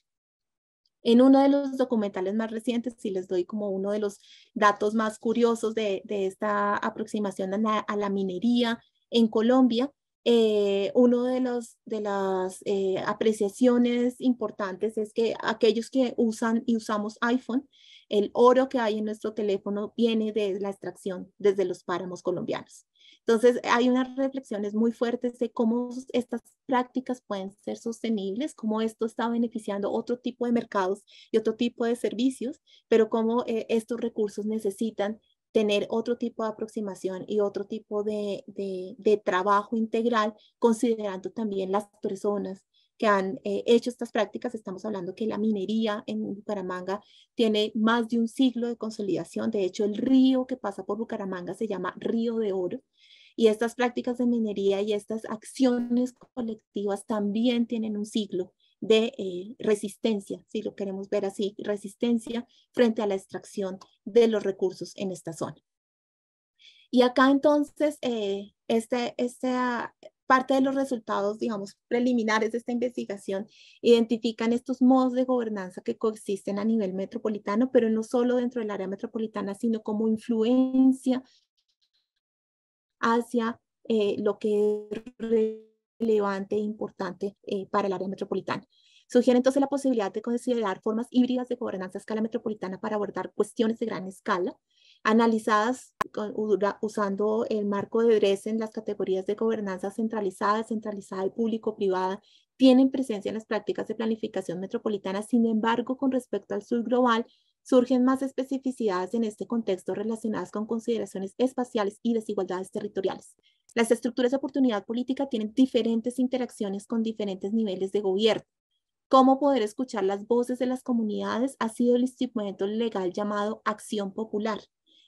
En uno de los documentales más recientes, si les doy como uno de los datos más curiosos de, esta aproximación a la, minería en Colombia, eh, uno de, los, de las eh, apreciaciones importantes es que aquellos que usan y usamos iPhone, el oro que hay en nuestro teléfono viene de la extracción desde los páramos colombianos. Entonces, hay unas reflexiones muy fuertes de cómo estas prácticas pueden ser sostenibles, cómo esto está beneficiando otro tipo de mercados y otro tipo de servicios, pero cómo eh, estos recursos necesitan tener otro tipo de aproximación y otro tipo de, trabajo integral, considerando también las personas que han eh, hecho estas prácticas. Estamos hablando que la minería en Bucaramanga tiene más de un siglo de consolidación. De hecho, el río que pasa por Bucaramanga se llama Río de Oro y estas prácticas de minería y estas acciones colectivas también tienen un siglo de eh, resistencia, si lo queremos ver así, resistencia frente a la extracción de los recursos en esta zona. Y acá entonces, eh, este, esta parte de los resultados, digamos, preliminares de esta investigación identifican estos modos de gobernanza que coexisten a nivel metropolitano, pero no solo dentro del área metropolitana, sino como influencia hacia eh, lo que es relevante e importante eh, para el área metropolitana. Sugiere entonces la posibilidad de considerar formas híbridas de gobernanza a escala metropolitana para abordar cuestiones de gran escala, analizadas usando el marco de Dresden, las categorías de gobernanza centralizada, centralizada y público-privada tienen presencia en las prácticas de planificación metropolitana, sin embargo, con respecto al sur global, Surgen más especificidades en este contexto relacionadas con consideraciones espaciales y desigualdades territoriales. Las estructuras de oportunidad política tienen diferentes interacciones con diferentes niveles de gobierno. Cómo poder escuchar las voces de las comunidades ha sido el instrumento legal llamado acción popular.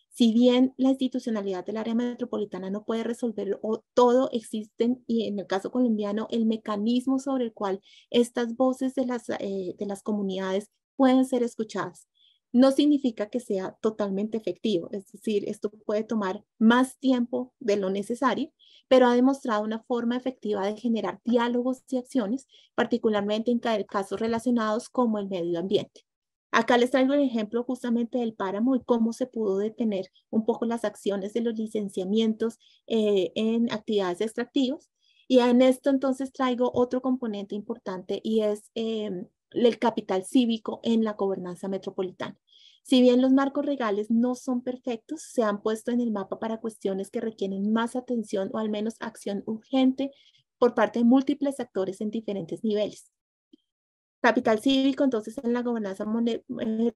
Si bien la institucionalidad del área metropolitana no puede resolver todo, existen, y en el caso colombiano, el mecanismo sobre el cual estas voces de las, eh, de las comunidades pueden ser escuchadas no significa que sea totalmente efectivo, es decir, esto puede tomar más tiempo de lo necesario, pero ha demostrado una forma efectiva de generar diálogos y acciones, particularmente en casos relacionados como el medio ambiente. Acá les traigo el ejemplo justamente del páramo y cómo se pudo detener un poco las acciones de los licenciamientos eh, en actividades extractivas. Y en esto entonces traigo otro componente importante y es eh, el capital cívico en la gobernanza metropolitana. Si bien los marcos regales no son perfectos, se han puesto en el mapa para cuestiones que requieren más atención o al menos acción urgente por parte de múltiples actores en diferentes niveles. Capital cívico, entonces, en la gobernanza eh,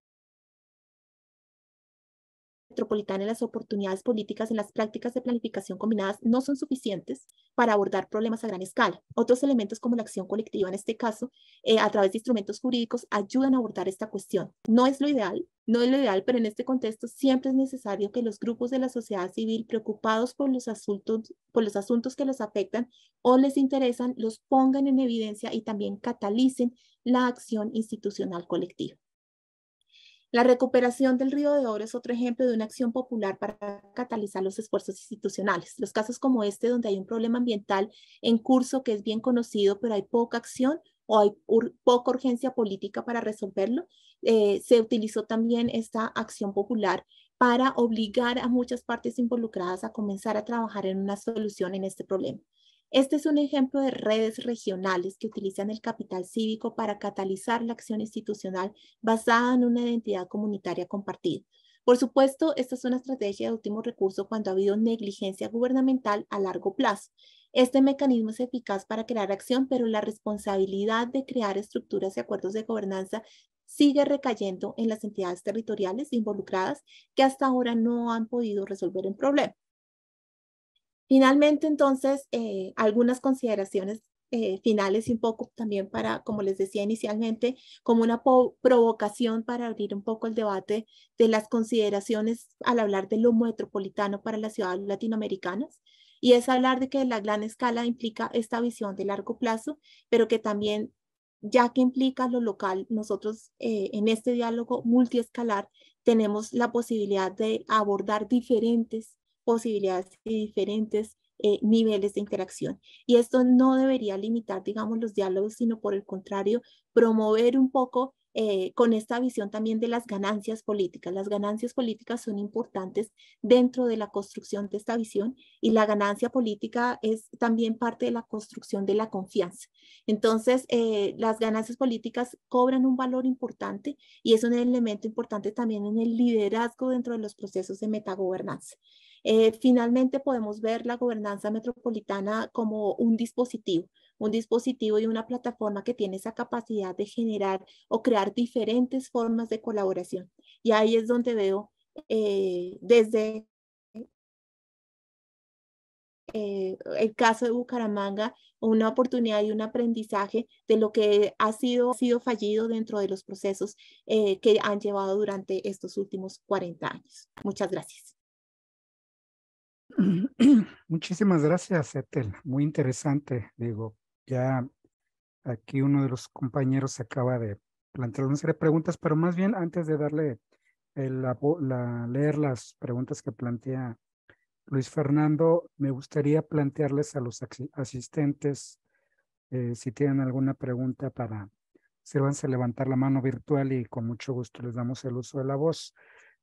metropolitana en las oportunidades políticas en las prácticas de planificación combinadas no son suficientes para abordar problemas a gran escala. Otros elementos como la acción colectiva en este caso, eh, a través de instrumentos jurídicos, ayudan a abordar esta cuestión. No es lo ideal, no es lo ideal, pero en este contexto siempre es necesario que los grupos de la sociedad civil preocupados por los asuntos, por los asuntos que los afectan o les interesan, los pongan en evidencia y también catalicen la acción institucional colectiva. La recuperación del Río de Oro es otro ejemplo de una acción popular para catalizar los esfuerzos institucionales. Los casos como este, donde hay un problema ambiental en curso que es bien conocido, pero hay poca acción o hay poca urgencia política para resolverlo, eh, se utilizó también esta acción popular para obligar a muchas partes involucradas a comenzar a trabajar en una solución en este problema. Este es un ejemplo de redes regionales que utilizan el capital cívico para catalizar la acción institucional basada en una identidad comunitaria compartida. Por supuesto, esta es una estrategia de último recurso cuando ha habido negligencia gubernamental a largo plazo. Este mecanismo es eficaz para crear acción, pero la responsabilidad de crear estructuras y acuerdos de gobernanza sigue recayendo en las entidades territoriales involucradas que hasta ahora no han podido resolver el problema. Finalmente, entonces, eh, algunas consideraciones eh, finales y un poco también para, como les decía inicialmente, como una provocación para abrir un poco el debate de las consideraciones al hablar de lo metropolitano para las ciudades latinoamericanas. Y es hablar de que la gran escala implica esta visión de largo plazo, pero que también, ya que implica lo local, nosotros eh, en este diálogo multiescalar tenemos la posibilidad de abordar diferentes posibilidades y diferentes eh, niveles de interacción. Y esto no debería limitar, digamos, los diálogos, sino por el contrario, promover un poco eh, con esta visión también de las ganancias políticas. Las ganancias políticas son importantes dentro de la construcción de esta visión y la ganancia política es también parte de la construcción de la confianza. Entonces, eh, las ganancias políticas cobran un valor importante y es un elemento importante también en el liderazgo dentro de los procesos de metagobernanza. Eh, finalmente podemos ver la gobernanza metropolitana como un dispositivo, un dispositivo y una plataforma que tiene esa capacidad de generar o crear diferentes formas de colaboración. Y ahí es donde veo eh, desde eh, el caso de Bucaramanga, una oportunidad y un aprendizaje de lo que ha sido, sido fallido dentro de los procesos que han llevado durante estos últimos 40 años. Muchas gracias. Muchísimas gracias, Etel. Muy interesante. Digo, ya aquí uno de los compañeros acaba de plantear una serie de preguntas, pero más bien antes de darle la, leer las preguntas que plantea Luis Fernando, me gustaría plantearles a los asistentes eh, si tienen alguna pregunta para sírvanse levantar la mano virtual y con mucho gusto les damos el uso de la voz.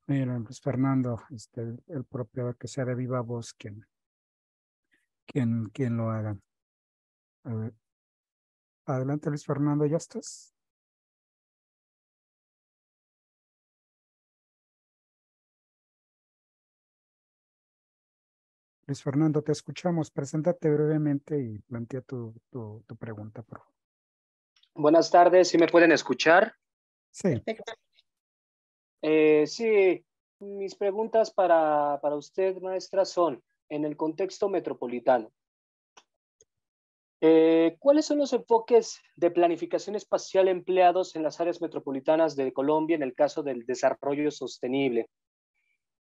Mira, Luis pues, Fernando, este, el propio, que sea de viva voz quien, quien, quien lo haga. A ver. Adelante, Luis Fernando, ¿ya estás? Luis Fernando, te escuchamos. Preséntate brevemente y plantea tu, tu, tu pregunta, por favor. Buenas tardes, ¿sí me pueden escuchar? Sí. Eh, sí, mis preguntas para, usted, maestra, son en el contexto metropolitano. Eh, ¿Cuáles son los enfoques de planificación espacial empleados en las áreas metropolitanas de Colombia en el caso del desarrollo sostenible?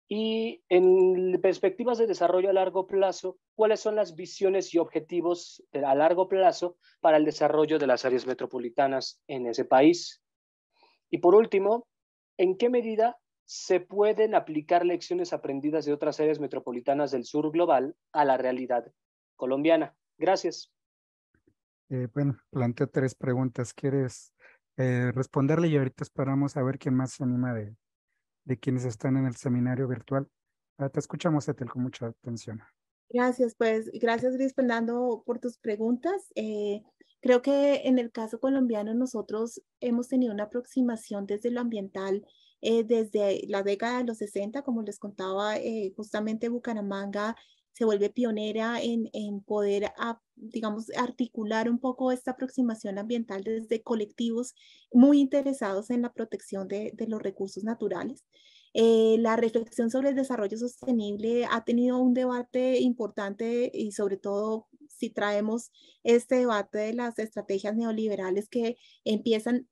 Y en perspectivas de desarrollo a largo plazo, ¿cuáles son las visiones y objetivos eh, a largo plazo para el desarrollo de las áreas metropolitanas en ese país? Y por último, ¿en qué medida se pueden aplicar lecciones aprendidas de otras áreas metropolitanas del sur global a la realidad colombiana? Gracias. Eh, bueno, planteo tres preguntas. ¿Quieres eh, responderle y ahorita esperamos a ver quién más se anima de, quienes están en el seminario virtual? Ahora te escuchamos, Etel, con mucha atención. Gracias, pues gracias Gris Fernando pues, por tus preguntas. Eh, creo que en el caso colombiano nosotros hemos tenido una aproximación desde lo ambiental eh, desde la década de los 60, como les contaba, eh, justamente Bucaramanga se vuelve pionera en, poder, digamos, articular un poco esta aproximación ambiental desde colectivos muy interesados en la protección de los recursos naturales. Eh, la reflexión sobre el desarrollo sostenible ha tenido un debate importante y sobre todo si traemos este debate de las estrategias neoliberales que empiezan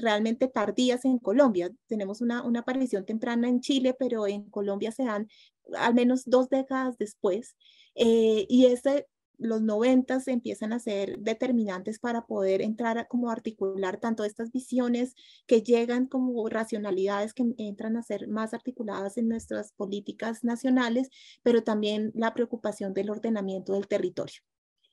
realmente tardías en Colombia. Tenemos una, aparición temprana en Chile, pero en Colombia se dan al menos dos décadas después. Eh, y ese los 90 empiezan a ser determinantes para poder entrar a como articular tanto estas visiones que llegan como racionalidades que entran a ser más articuladas en nuestras políticas nacionales, pero también la preocupación del ordenamiento del territorio.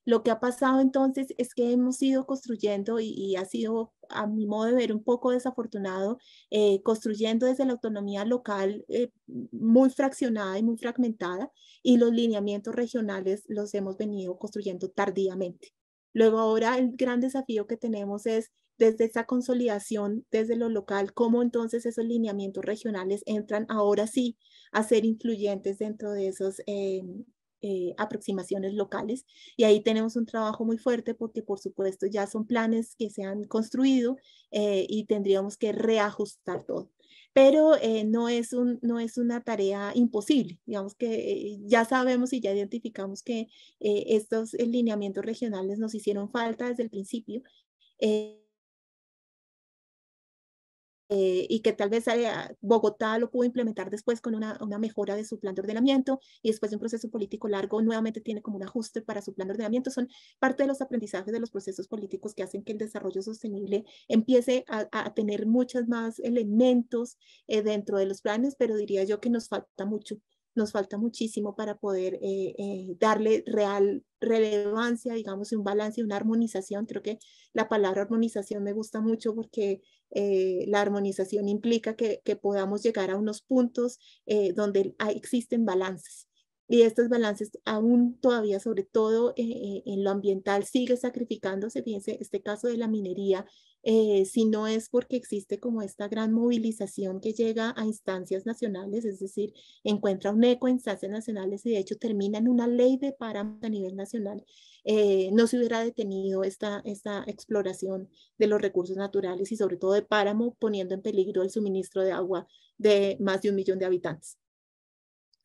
Lo que ha pasado entonces es que hemos ido construyendo y, ha sido, a mi modo de ver, un poco desafortunado, eh, construyendo desde la autonomía local eh, muy fraccionada y muy fragmentada y los lineamientos regionales los hemos venido construyendo tardíamente. Luego ahora el gran desafío que tenemos es desde esa consolidación, desde lo local, cómo entonces esos lineamientos regionales entran ahora sí a ser influyentes dentro de esos eh, eh, aproximaciones locales. Y ahí tenemos un trabajo muy fuerte porque, por supuesto, ya son planes que se han construido eh, y tendríamos que reajustar todo. Pero eh, no, es un, no es una tarea imposible. Digamos que ya sabemos y ya identificamos que estos lineamientos regionales nos hicieron falta desde el principio. Eh, y que tal vez eh, Bogotá lo pudo implementar después con una, mejora de su plan de ordenamiento y después de un proceso político largo nuevamente tiene como un ajuste para su plan de ordenamiento. Son parte de los aprendizajes de los procesos políticos que hacen que el desarrollo sostenible empiece a, tener muchos más elementos eh, dentro de los planes, pero diría yo que nos falta mucho nos falta muchísimo para poder eh, eh, darle real relevancia, digamos, un balance, una armonización. Creo que la palabra armonización me gusta mucho porque eh, la armonización implica que, podamos llegar a unos puntos donde existen balances. Y estos balances aún todavía, sobre todo en lo ambiental, sigue sacrificándose. Fíjense, este caso de la minería eh, si no es porque existe como esta gran movilización que llega a instancias nacionales, es decir, encuentra un eco en instancias nacionales y de hecho termina en una ley de páramo a nivel nacional, eh, no se hubiera detenido esta, esta exploración de los recursos naturales y sobre todo de páramo, poniendo en peligro el suministro de agua de más de un millón de habitantes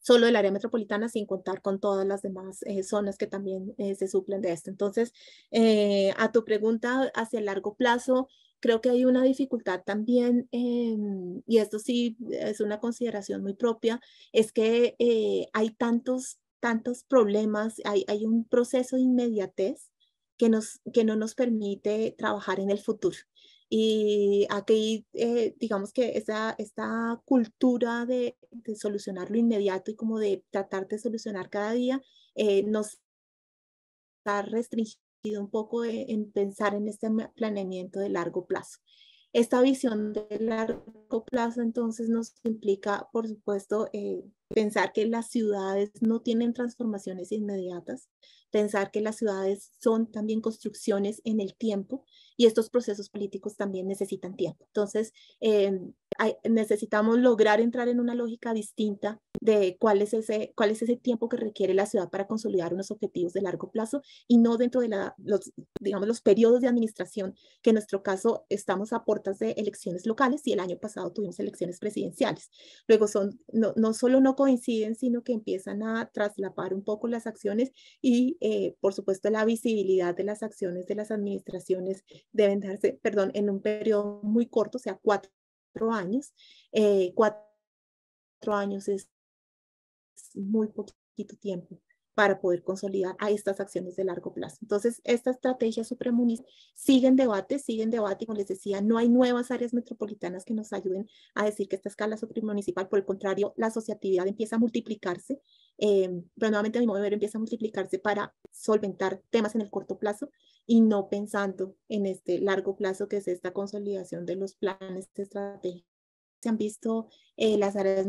solo del área metropolitana sin contar con todas las demás eh, zonas que también eh, se suplen de esto. Entonces, eh, a tu pregunta hacia el largo plazo, creo que hay una dificultad también, em, y esto sí es una consideración muy propia, es que hay tantos, tantos problemas, hay, hay, un proceso de inmediatez que, nos, que no nos permite trabajar en el futuro. Y aquí, eh, digamos que esa, esta cultura de, solucionar lo inmediato y como de tratar de solucionar cada día, eh, nos ha restringido un poco eh, en pensar en este planeamiento de largo plazo. Esta visión de largo plazo entonces nos implica, por supuesto, eh, pensar que las ciudades no tienen transformaciones inmediatas, pensar que las ciudades son también construcciones en el tiempo y estos procesos políticos también necesitan tiempo. Entonces, em, necesitamos lograr entrar en una lógica distinta de cuál es, ese, cuál es ese tiempo que requiere la ciudad para consolidar unos objetivos de largo plazo y no dentro de los, digamos, los periodos de administración, que en nuestro caso estamos a puertas de elecciones locales y el año pasado tuvimos elecciones presidenciales. Luego son, no, no solo no coinciden, sino que empiezan a traslapar un poco las acciones y, eh, por supuesto, la visibilidad de las acciones de las administraciones deben darse, perdón, en un periodo muy corto, o sea, cuatro años. cuatro años eh, es muy poquito tiempo para poder consolidar a estas acciones de largo plazo. Entonces, esta estrategia supremunis sigue en debate, sigue en debate, como les decía, no hay nuevas áreas metropolitanas que nos ayuden a decir que esta escala supramunicipal, por el contrario, la asociatividad empieza a multiplicarse Em, pero nuevamente mi modo empieza a multiplicarse para solventar temas en el corto plazo y no pensando en este largo plazo que es esta consolidación de los planes de estrategia Se han visto eh, las áreas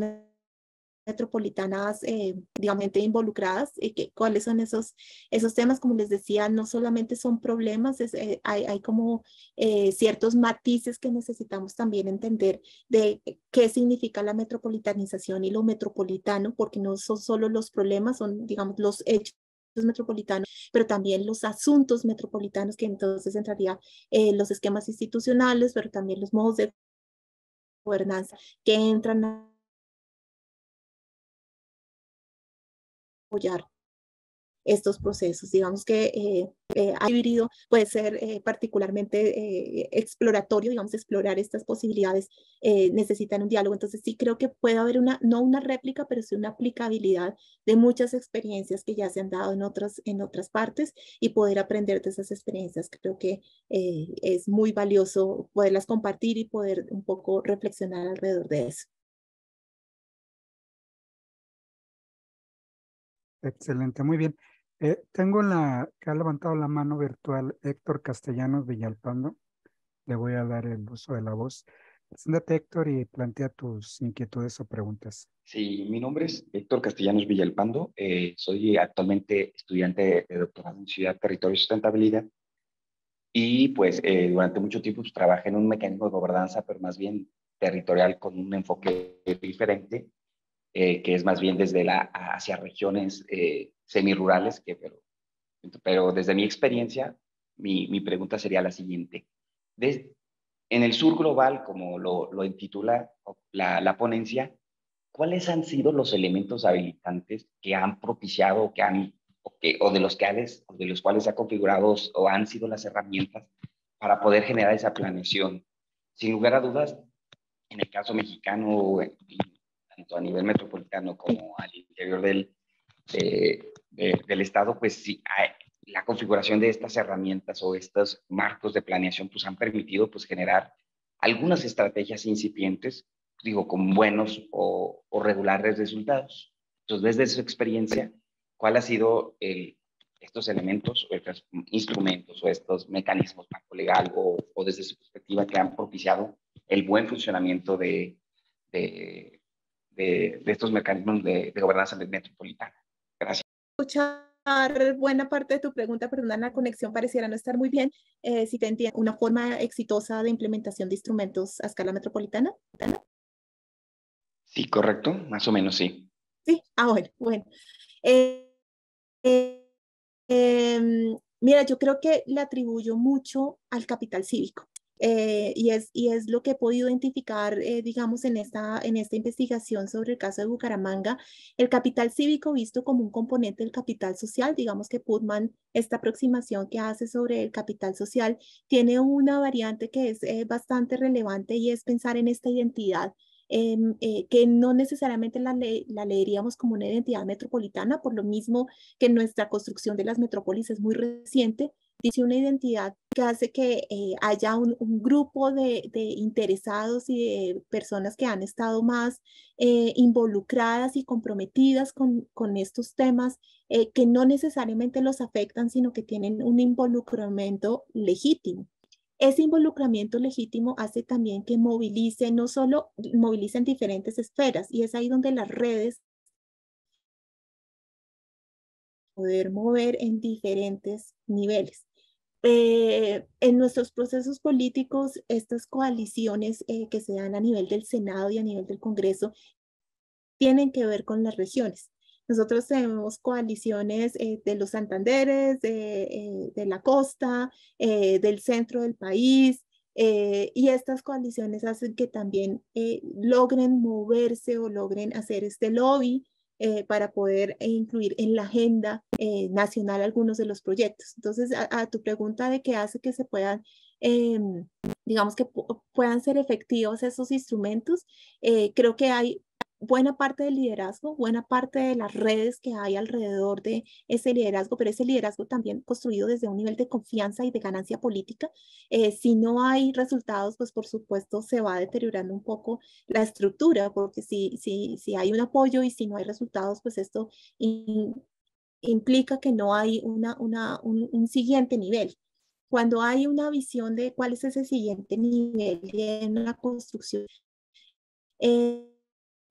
metropolitanas, eh, digamos, involucradas, y cuáles son esos, esos temas, como les decía, no solamente son problemas, eh, hay, como eh, ciertos matices que necesitamos también entender de qué significa la metropolitanización y lo metropolitano, porque no son solo los problemas, son, digamos, los hechos metropolitanos, pero también los asuntos metropolitanos, que entonces entraría los esquemas institucionales, pero también los modos de gobernanza que entran apoyar estos procesos. Digamos que eh, eh puede ser eh, particularmente eh, exploratorio, digamos, explorar estas posibilidades necesitan un diálogo. Entonces sí creo que puede haber una, no una réplica, pero sí una aplicabilidad de muchas experiencias que ya se han dado en otras, en otras partes y poder aprender de esas experiencias. Creo que es muy valioso poderlas compartir y poder un poco reflexionar alrededor de eso. Excelente, muy bien. Eh, tengo la que ha levantado la mano virtual Héctor Castellanos Villalpando. Le voy a dar el uso de la voz. Siéntate, Héctor, y plantea tus inquietudes o preguntas. Sí, mi nombre es Héctor Castellanos Villalpando. Eh, soy actualmente estudiante de doctorado en Ciudad, Territorio y Sustentabilidad. Y pues eh, durante mucho tiempo pues, trabajé en un mecanismo de gobernanza, pero más bien territorial con un enfoque diferente eh, que es más bien desde la, hacia regiones eh, semirurales, que, pero, pero desde mi experiencia, mi, mi pregunta sería la siguiente. en el sur global, como lo, lo intitula la, la, ponencia, ¿cuáles han sido los elementos habilitantes que han propiciado que han, o, que, o de los cuales, o de los cuales ha configurado o han sido las herramientas para poder generar esa planeación? Sin lugar a dudas, en el caso mexicano, tanto a nivel metropolitano como al interior del, del Estado, pues sí, la configuración de estas herramientas o estos marcos de planeación pues han permitido pues generar algunas estrategias incipientes, digo, con buenos o, o regulares resultados. Entonces, desde su experiencia, ¿cuál ha sido el, estos elementos o estos instrumentos o estos mecanismos, marco legal o, o desde su perspectiva, que han propiciado el buen funcionamiento de, de, de, estos mecanismos de, gobernanza metropolitana. Gracias. Escuchar buena parte de tu pregunta, perdón la conexión pareciera no estar muy bien. Eh, si te entiendo, ¿una forma exitosa de implementación de instrumentos a escala metropolitana? Sí, correcto, más o menos, sí. Sí, ahora, bueno, eh, eh, em, mira, yo creo que le atribuyo mucho al capital cívico. Eh, y, es, lo que he podido identificar, eh, digamos, en esta, en esta investigación sobre el caso de Bucaramanga, el capital cívico visto como un componente del capital social, digamos que Putman, esta aproximación que hace sobre el capital social, tiene una variante que es eh, bastante relevante y es pensar en esta identidad em, que no necesariamente la, la, leeríamos como una identidad metropolitana, por lo mismo que nuestra construcción de las metrópolis es muy reciente, dice una identidad que hace que eh, haya un, grupo de, interesados y de personas que han estado más eh, involucradas y comprometidas con, estos temas eh, que no necesariamente los afectan, sino que tienen un involucramiento legítimo. Ese involucramiento legítimo hace también que movilice, no solo movilicen diferentes esferas, y es ahí donde las redes poder mover en diferentes niveles. Eh, en nuestros procesos políticos, estas coaliciones eh, que se dan a nivel del Senado y a nivel del Congreso tienen que ver con las regiones. Nosotros tenemos coaliciones eh, de los Santanderes, de la costa, del centro del país, y estas coaliciones hacen que también logren moverse o logren hacer este lobby eh, para poder incluir en la agenda eh, nacional algunos de los proyectos. Entonces, a, tu pregunta de qué hace que se puedan, em, digamos que puedan ser efectivos esos instrumentos, eh, creo que hay buena parte del liderazgo, buena parte de las redes que hay alrededor de ese liderazgo, pero ese liderazgo también construido desde un nivel de confianza y de ganancia política. Eh, si no hay resultados, pues por supuesto se va deteriorando un poco la estructura, porque si, si, si hay un apoyo y si no hay resultados, pues esto implica que no hay una, una, un, siguiente nivel cuando hay una visión de cuál es ese siguiente nivel en la construcción, eh,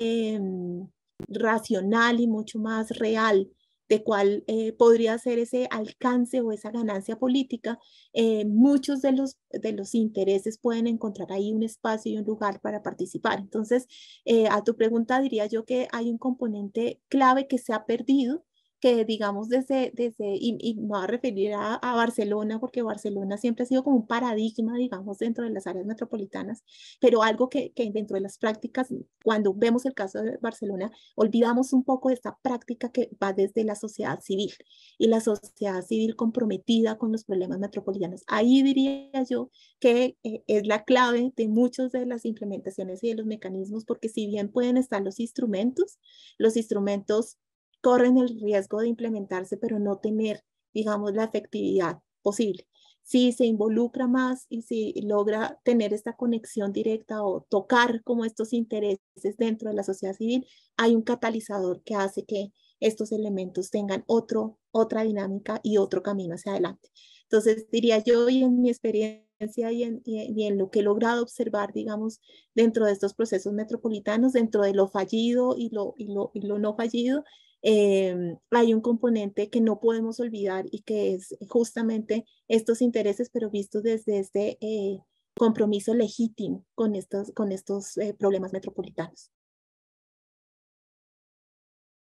Em, racional y mucho más real de cuál eh, podría ser ese alcance o esa ganancia política, eh, muchos de los, de los intereses pueden encontrar ahí un espacio y un lugar para participar. Entonces, eh, a tu pregunta diría yo que hay un componente clave que se ha perdido que digamos desde, desde y, me voy a referir a, Barcelona, porque Barcelona siempre ha sido como un paradigma, digamos, dentro de las áreas metropolitanas, pero algo que, que dentro de las prácticas, cuando vemos el caso de Barcelona, olvidamos un poco esta práctica que va desde la sociedad civil y la sociedad civil comprometida con los problemas metropolitanos. Ahí diría yo que eh, es la clave de muchas de las implementaciones y de los mecanismos, porque si bien pueden estar los instrumentos, los instrumentos corren el riesgo de implementarse, pero no tener, digamos, la efectividad posible. Si se involucra más y si logra tener esta conexión directa o tocar como estos intereses dentro de la sociedad civil, hay un catalizador que hace que estos elementos tengan otro, otra dinámica y otro camino hacia adelante. Entonces, diría yo, y en mi experiencia y en, lo que he logrado observar, digamos, dentro de estos procesos metropolitanos, dentro de lo fallido lo, y lo no fallido, Em, hay un componente que no podemos olvidar y que es justamente estos intereses, pero vistos desde este eh, compromiso legítimo con estos, con estos eh, problemas metropolitanos.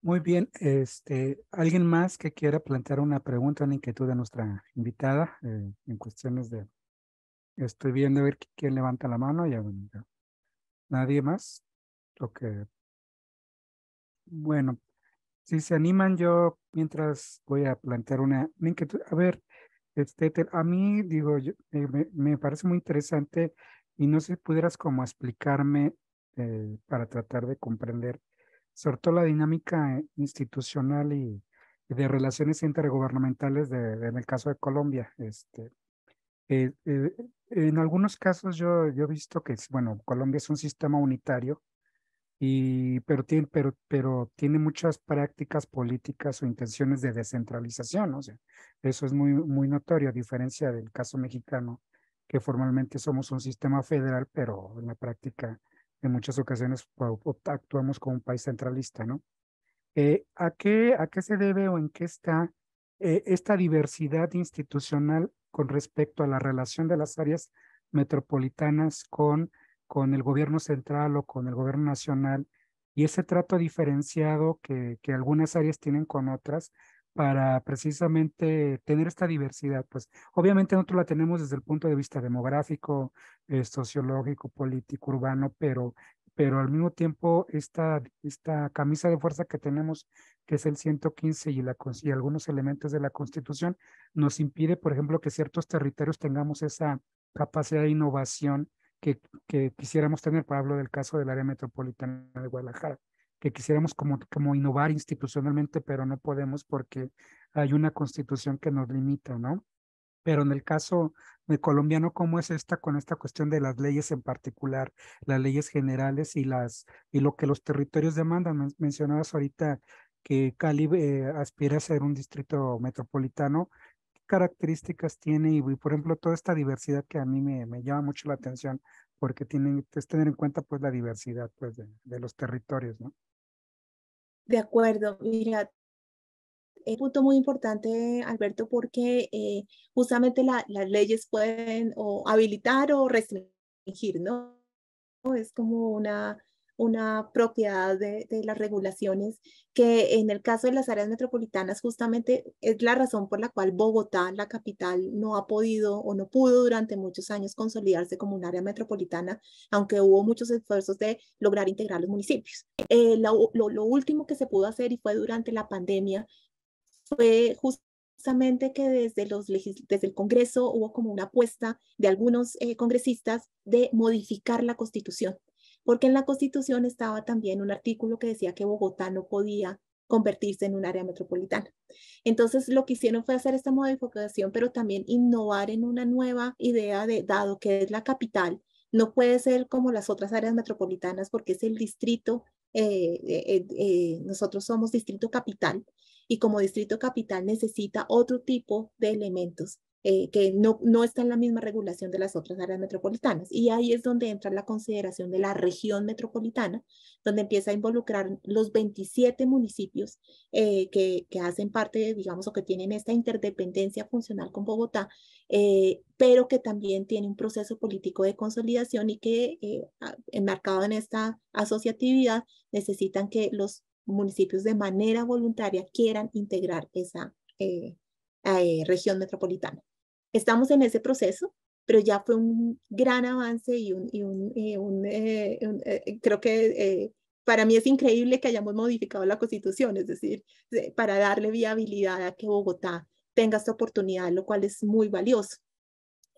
Muy bien, este, ¿alguien más que quiera plantear una pregunta, una inquietud a nuestra invitada eh, en cuestiones de... Estoy viendo a ver quién levanta la mano, ya, ¿Nadie más? que Bueno, si se animan, yo mientras voy a plantear una, A ver, este, a mí, digo, eh, me, parece muy interesante y no sé si pudieras como explicarme eh, para tratar de comprender, sobre todo la dinámica eh, institucional y, de relaciones intergubernamentales de, en el caso de Colombia. Este, en algunos casos yo, yo he visto que, bueno, Colombia es un sistema unitario pero, tiene, muchas prácticas políticas o intenciones de descentralización. O sea, eso es muy, notorio, a diferencia del caso mexicano, que formalmente somos un sistema federal, pero en la práctica en muchas ocasiones actuamos como un país centralista. ¿no? Eh, ¿a, qué, se debe o en qué está eh, esta diversidad institucional con respecto a la relación de las áreas metropolitanas con con el gobierno central o con el gobierno nacional y ese trato diferenciado que, algunas áreas tienen con otras para precisamente tener esta diversidad. Pues obviamente nosotros la tenemos desde el punto de vista demográfico, eh, sociológico, político, urbano, pero, pero al mismo tiempo esta, esta camisa de fuerza que tenemos, que es el 115 y, y algunos elementos de la Constitución, nos impide, por ejemplo, que ciertos territorios tengamos esa capacidad de innovación que, quisiéramos tener, pablo del caso del área metropolitana de Guadalajara, que quisiéramos como, como innovar institucionalmente, pero no podemos porque hay una constitución que nos limita, ¿no? Pero en el caso de colombiano, ¿cómo es esta con esta cuestión de las leyes en particular, las leyes generales y las y lo que los territorios demandan? Mencionabas ahorita que Cali eh, aspira a ser un distrito metropolitano características tiene y, por ejemplo, toda esta diversidad que a mí me, me llama mucho la atención porque tienen, es tener en cuenta pues la diversidad pues de, los territorios, ¿no? De acuerdo, mira, es eh, un punto muy importante, Alberto, porque eh, justamente la, las leyes pueden o habilitar o restringir, ¿no? Es como una, una propiedad de, las regulaciones que en el caso de las áreas metropolitanas justamente es la razón por la cual Bogotá, la capital, no ha podido o no pudo durante muchos años consolidarse como un área metropolitana, aunque hubo muchos esfuerzos de lograr integrar los municipios. Eh, lo, último que se pudo hacer y fue durante la pandemia fue justamente que desde, los, desde el Congreso hubo como una apuesta de algunos eh, congresistas de modificar la constitución porque en la Constitución estaba también un artículo que decía que Bogotá no podía convertirse en un área metropolitana. Entonces, lo que hicieron fue hacer esta modificación, pero también innovar en una nueva idea de, dado que es la capital, no puede ser como las otras áreas metropolitanas porque es el distrito, eh, eh, eh, nosotros somos distrito capital y como distrito capital necesita otro tipo de elementos. Eh, que no, no está en la misma regulación de las otras áreas metropolitanas. Y ahí es donde entra la consideración de la región metropolitana, donde empieza a involucrar los 27 municipios eh, que, hacen parte, digamos, o que tienen esta interdependencia funcional con Bogotá, eh, pero que también tiene un proceso político de consolidación y que, enmarcado en esta asociatividad, necesitan que los municipios de manera voluntaria quieran integrar esa región metropolitana. Estamos en ese proceso, pero ya fue un gran avance y un, eh, eh, eh, creo que para mí es increíble que hayamos modificado la constitución, es decir, para darle viabilidad a que Bogotá tenga esta oportunidad, lo cual es muy valioso.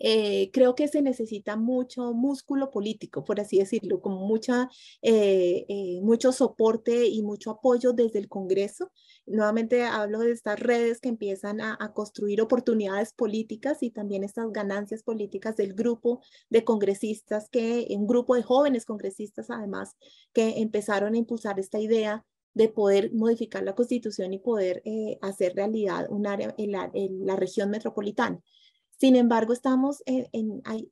Eh, creo que se necesita mucho músculo político, por así decirlo, como mucha, eh, eh, mucho soporte y mucho apoyo desde el Congreso. Nuevamente hablo de estas redes que empiezan a, construir oportunidades políticas y también estas ganancias políticas del grupo de congresistas, que un grupo de jóvenes congresistas además que empezaron a impulsar esta idea de poder modificar la constitución y poder hacer realidad un área, en la región metropolitana. Sin embargo, estamos en,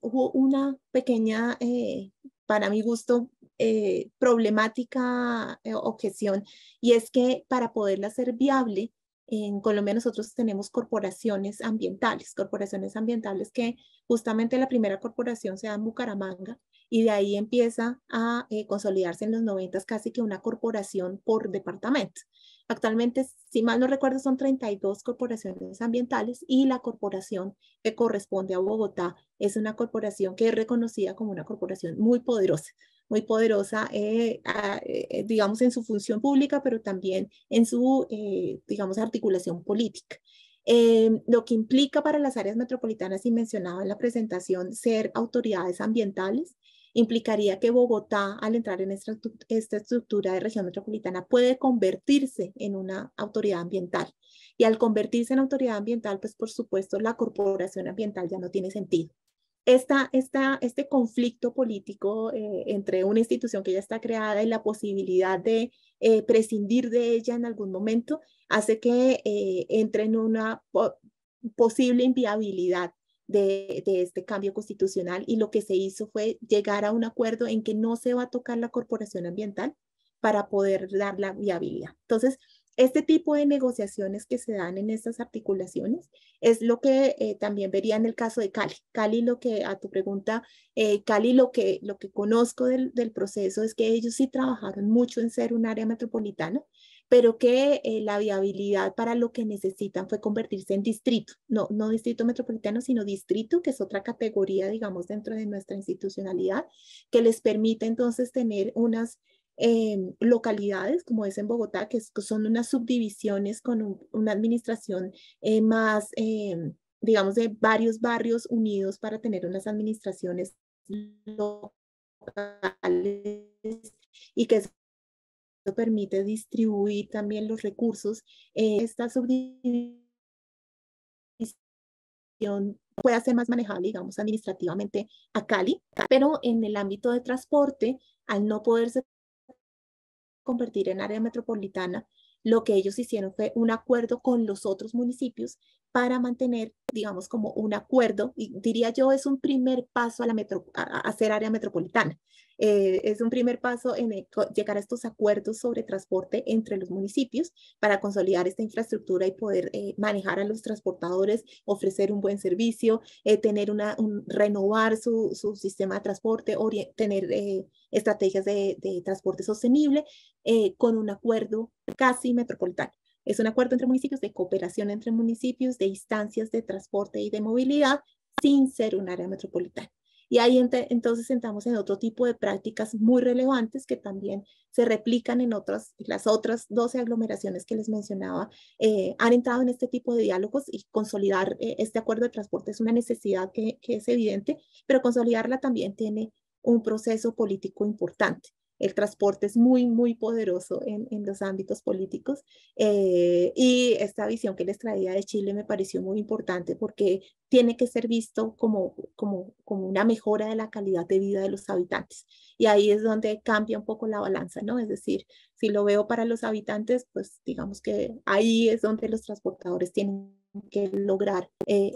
hubo una pequeña, eh, para mi gusto, eh, problemática eh, objeción, y es que para poderla hacer viable, en Colombia nosotros tenemos corporaciones ambientales, corporaciones ambientales que justamente la primera corporación se da en Bucaramanga y de ahí empieza a consolidarse en los 90 casi que una corporación por departamento. Actualmente, si mal no recuerdo, son 32 corporaciones ambientales y la corporación que corresponde a Bogotá es una corporación que es reconocida como una corporación muy poderosa, muy poderosa, eh, ah, eh, digamos, en su función pública, pero también en su, eh, digamos, articulación política. lo que implica para las áreas metropolitanas, y mencionaba en la presentación, ser autoridades ambientales, implicaría que Bogotá, al entrar en esta, estructura de región metropolitana, puede convertirse en una autoridad ambiental. Y al convertirse en autoridad ambiental, pues por supuesto la corporación ambiental ya no tiene sentido. Esta, esta, este conflicto político eh, entre una institución que ya está creada y la posibilidad de eh, prescindir de ella en algún momento hace que eh, entre en una posible inviabilidad de, este cambio constitucional y lo que se hizo fue llegar a un acuerdo en que no se va a tocar la corporación ambiental para poder dar la viabilidad. Entonces, este tipo de negociaciones que se dan en estas articulaciones es lo que eh, también vería en el caso de Cali. Cali, lo que a tu pregunta, eh, Cali, lo que, lo que conozco del, del, proceso es que ellos sí trabajaron mucho en ser un área metropolitana pero que eh, la viabilidad para lo que necesitan fue convertirse en distrito, no, no distrito metropolitano, sino distrito, que es otra categoría, digamos, dentro de nuestra institucionalidad, que les permite entonces tener unas em, localidades, como es en Bogotá, que, son unas subdivisiones con una administración eh, más, em, digamos, de varios barrios unidos para tener unas administraciones locales y que permite distribuir también los recursos. Eh, esta subdivisión puede ser más manejable, digamos, administrativamente a Cali, pero en el ámbito de transporte, al no poderse convertir en área metropolitana, lo que ellos hicieron fue un acuerdo con los otros municipios para mantener, digamos, como un acuerdo, y diría yo, es un primer paso a, la metro, área metropolitana. Eh, es un primer paso en llegar a estos acuerdos sobre transporte entre los municipios para consolidar esta infraestructura y poder eh, manejar a los transportadores, ofrecer un buen servicio, eh, tener una, un, renovar su, sistema de transporte, tener estrategias de, de, transporte sostenible con un acuerdo casi metropolitano. Es un acuerdo entre municipios de cooperación entre municipios, de instancias de transporte y de movilidad sin ser un área metropolitana. Y ahí entonces entramos en otro tipo de prácticas muy relevantes que también se replican en otras, las otras 12 aglomeraciones que les mencionaba, eh, han entrado en este tipo de diálogos y consolidar eh, este acuerdo de transporte es una necesidad que es evidente, pero consolidarla también tiene un proceso político importante el transporte es muy, muy poderoso en, los ámbitos políticos. Eh, y esta visión que les traía de Chile me pareció muy importante porque tiene que ser visto como, como, una mejora de la calidad de vida de los habitantes. Y ahí es donde cambia un poco la balanza, ¿no? Es decir, si lo veo para los habitantes, pues digamos que ahí es donde los transportadores tienen que lograr eh,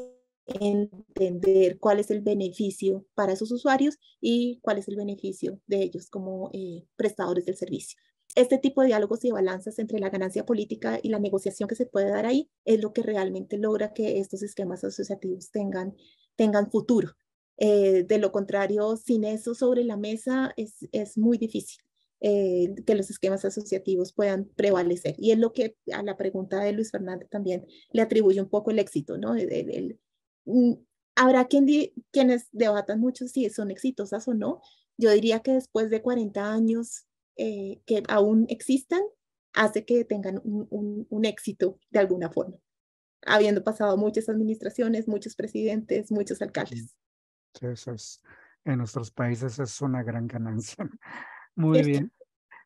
entender cuál es el beneficio para esos usuarios y cuál es el beneficio de ellos como eh, prestadores del servicio. Este tipo de diálogos y balanzas entre la ganancia política y la negociación que se puede dar ahí es lo que realmente logra que estos esquemas asociativos tengan, tengan futuro. Eh, de lo contrario, sin eso sobre la mesa es, es muy difícil. Eh, que los esquemas asociativos puedan prevalecer. Y es lo que a la pregunta de Luis Fernández también le atribuye un poco el éxito, ¿no? Mm, habrá quienes debatan mucho si son exitosas o no. Yo diría que después de 40 años eh, que aún existan, hace que tengan un, éxito de alguna forma, habiendo pasado muchas administraciones, muchos presidentes, muchos alcaldes. eso es, en nuestros países es una gran ganancia. Muy bien.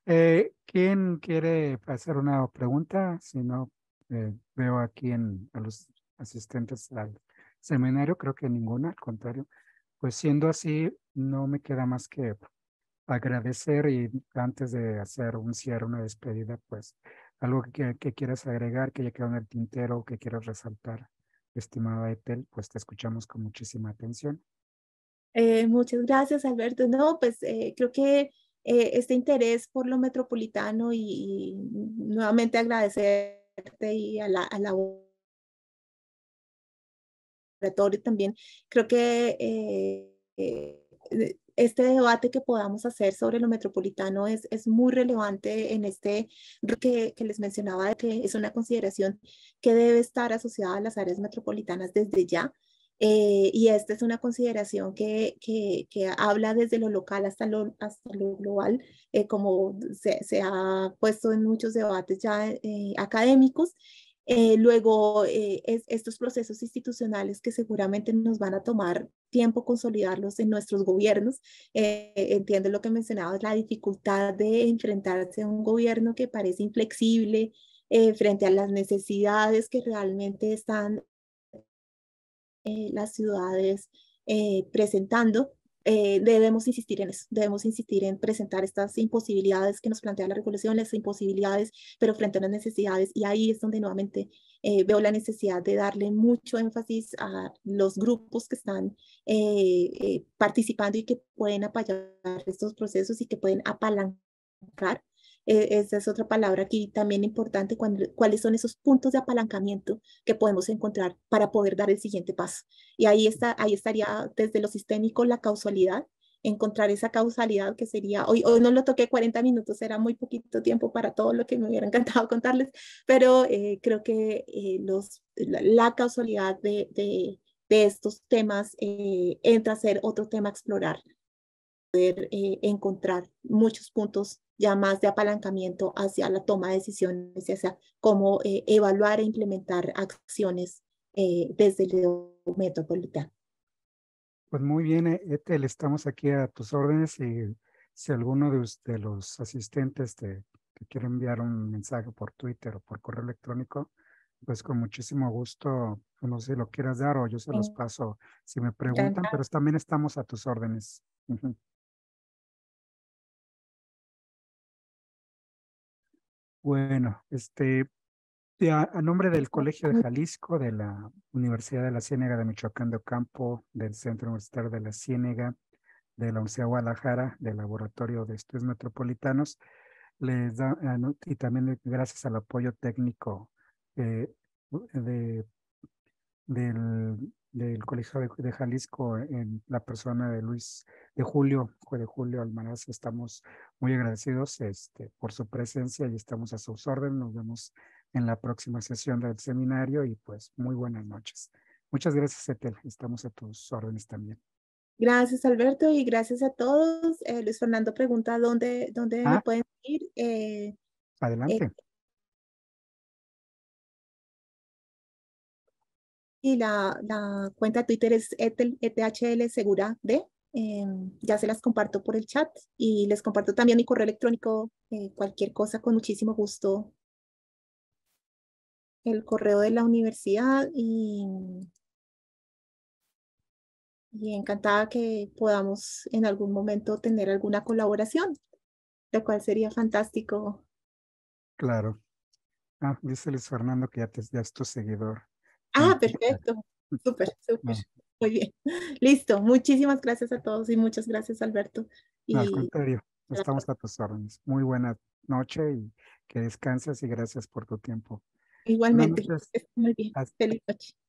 Eh, ¿Quién quiere hacer una pregunta? Si no, eh, veo aquí a los asistentes seminario, creo que ninguna, al contrario. Pues siendo así, no me queda más que agradecer y antes de hacer un cierre, una despedida, pues algo que, quieras agregar, que ya quedó en el tintero, que quieras resaltar, estimada Etel, pues te escuchamos con muchísima atención. Eh, muchas gracias, Alberto. No, pues eh, creo que eh, este interés por lo metropolitano y, nuevamente agradecerte y a a la laboratorio también, creo que eh, eh, este debate que podamos hacer sobre lo metropolitano es, es muy relevante en este que, que les mencionaba, de que es una consideración que debe estar asociada a las áreas metropolitanas desde ya. Eh, y esta es una consideración que, que, que, habla desde lo local hasta lo, hasta lo global, como se, ha puesto en muchos debates ya académicos, eh, luego, eh, estos procesos institucionales que seguramente nos van a tomar tiempo consolidarlos en nuestros gobiernos. Eh, entiendo lo que es la dificultad de enfrentarse a un gobierno que parece inflexible frente a las necesidades que realmente están las ciudades presentando. Eh, debemos insistir en debemos insistir en presentar estas imposibilidades que nos plantea la regulación, las imposibilidades, pero frente a las necesidades, y ahí es donde nuevamente eh, veo la necesidad de darle mucho énfasis a los grupos que están eh, participando y que pueden apoyar estos procesos y que pueden apalancar eh, esa es otra palabra aquí también importante, cuáles son esos puntos de apalancamiento que podemos encontrar para poder dar el siguiente paso. Y ahí, está, ahí estaría desde lo sistémico la causalidad, encontrar esa causalidad que sería, hoy, hoy no lo toqué 40 minutos, era muy poquito tiempo para todo lo que me hubiera encantado contarles, pero eh, creo que eh, la, causalidad de, de estos temas entra a ser otro tema a explorar poder eh, encontrar muchos puntos ya más de apalancamiento hacia la toma de decisiones, sea, cómo eh, evaluar e implementar acciones eh, desde el metropolitano. Pues muy bien, Etel, estamos aquí a tus órdenes y si alguno de, de los asistentes te, quiere enviar un mensaje por Twitter o por correo electrónico, pues con muchísimo gusto, no sé lo quieras dar o yo se los paso si me preguntan, pero también estamos a tus órdenes. Bueno, este, a, a, nombre del Colegio de Jalisco, de la Universidad de la Ciénaga de Michoacán de Ocampo, del Centro Universitario de la Ciénaga, de la Universidad de Guadalajara, del Laboratorio de Estudios Metropolitanos, les da, ah, y también gracias al apoyo técnico eh, de, del, Colegio de, Jalisco en la persona de Luis, de Julio, de Julio Almaraz, estamos muy agradecidos este, por su presencia y estamos a sus órdenes. Nos vemos en la próxima sesión del seminario y pues muy buenas noches. Muchas gracias, Etel. Estamos a tus órdenes también. Gracias, Alberto, y gracias a todos. Eh, Luis Fernando pregunta dónde, dónde me ah. pueden ir. Eh, eh, adelante. y la, cuenta Twitter es ETHL e Segura D. Em, ya se las comparto por el chat y les comparto también mi correo electrónico, eh, cualquier cosa con muchísimo gusto. El correo de la universidad y, y encantada que podamos en algún momento tener alguna colaboración, lo cual sería fantástico. Claro. Ah, dice Luis Fernando que ya, te, ya es tu seguidor. Ah, perfecto. Súper, ah, súper. Muy bien. Listo. Muchísimas gracias a todos y muchas gracias, Alberto. Y... al contrario, estamos a tus órdenes. Muy buena noche y que descanses y gracias por tu tiempo. Igualmente. Muy bien. Hasta. Feliz noche.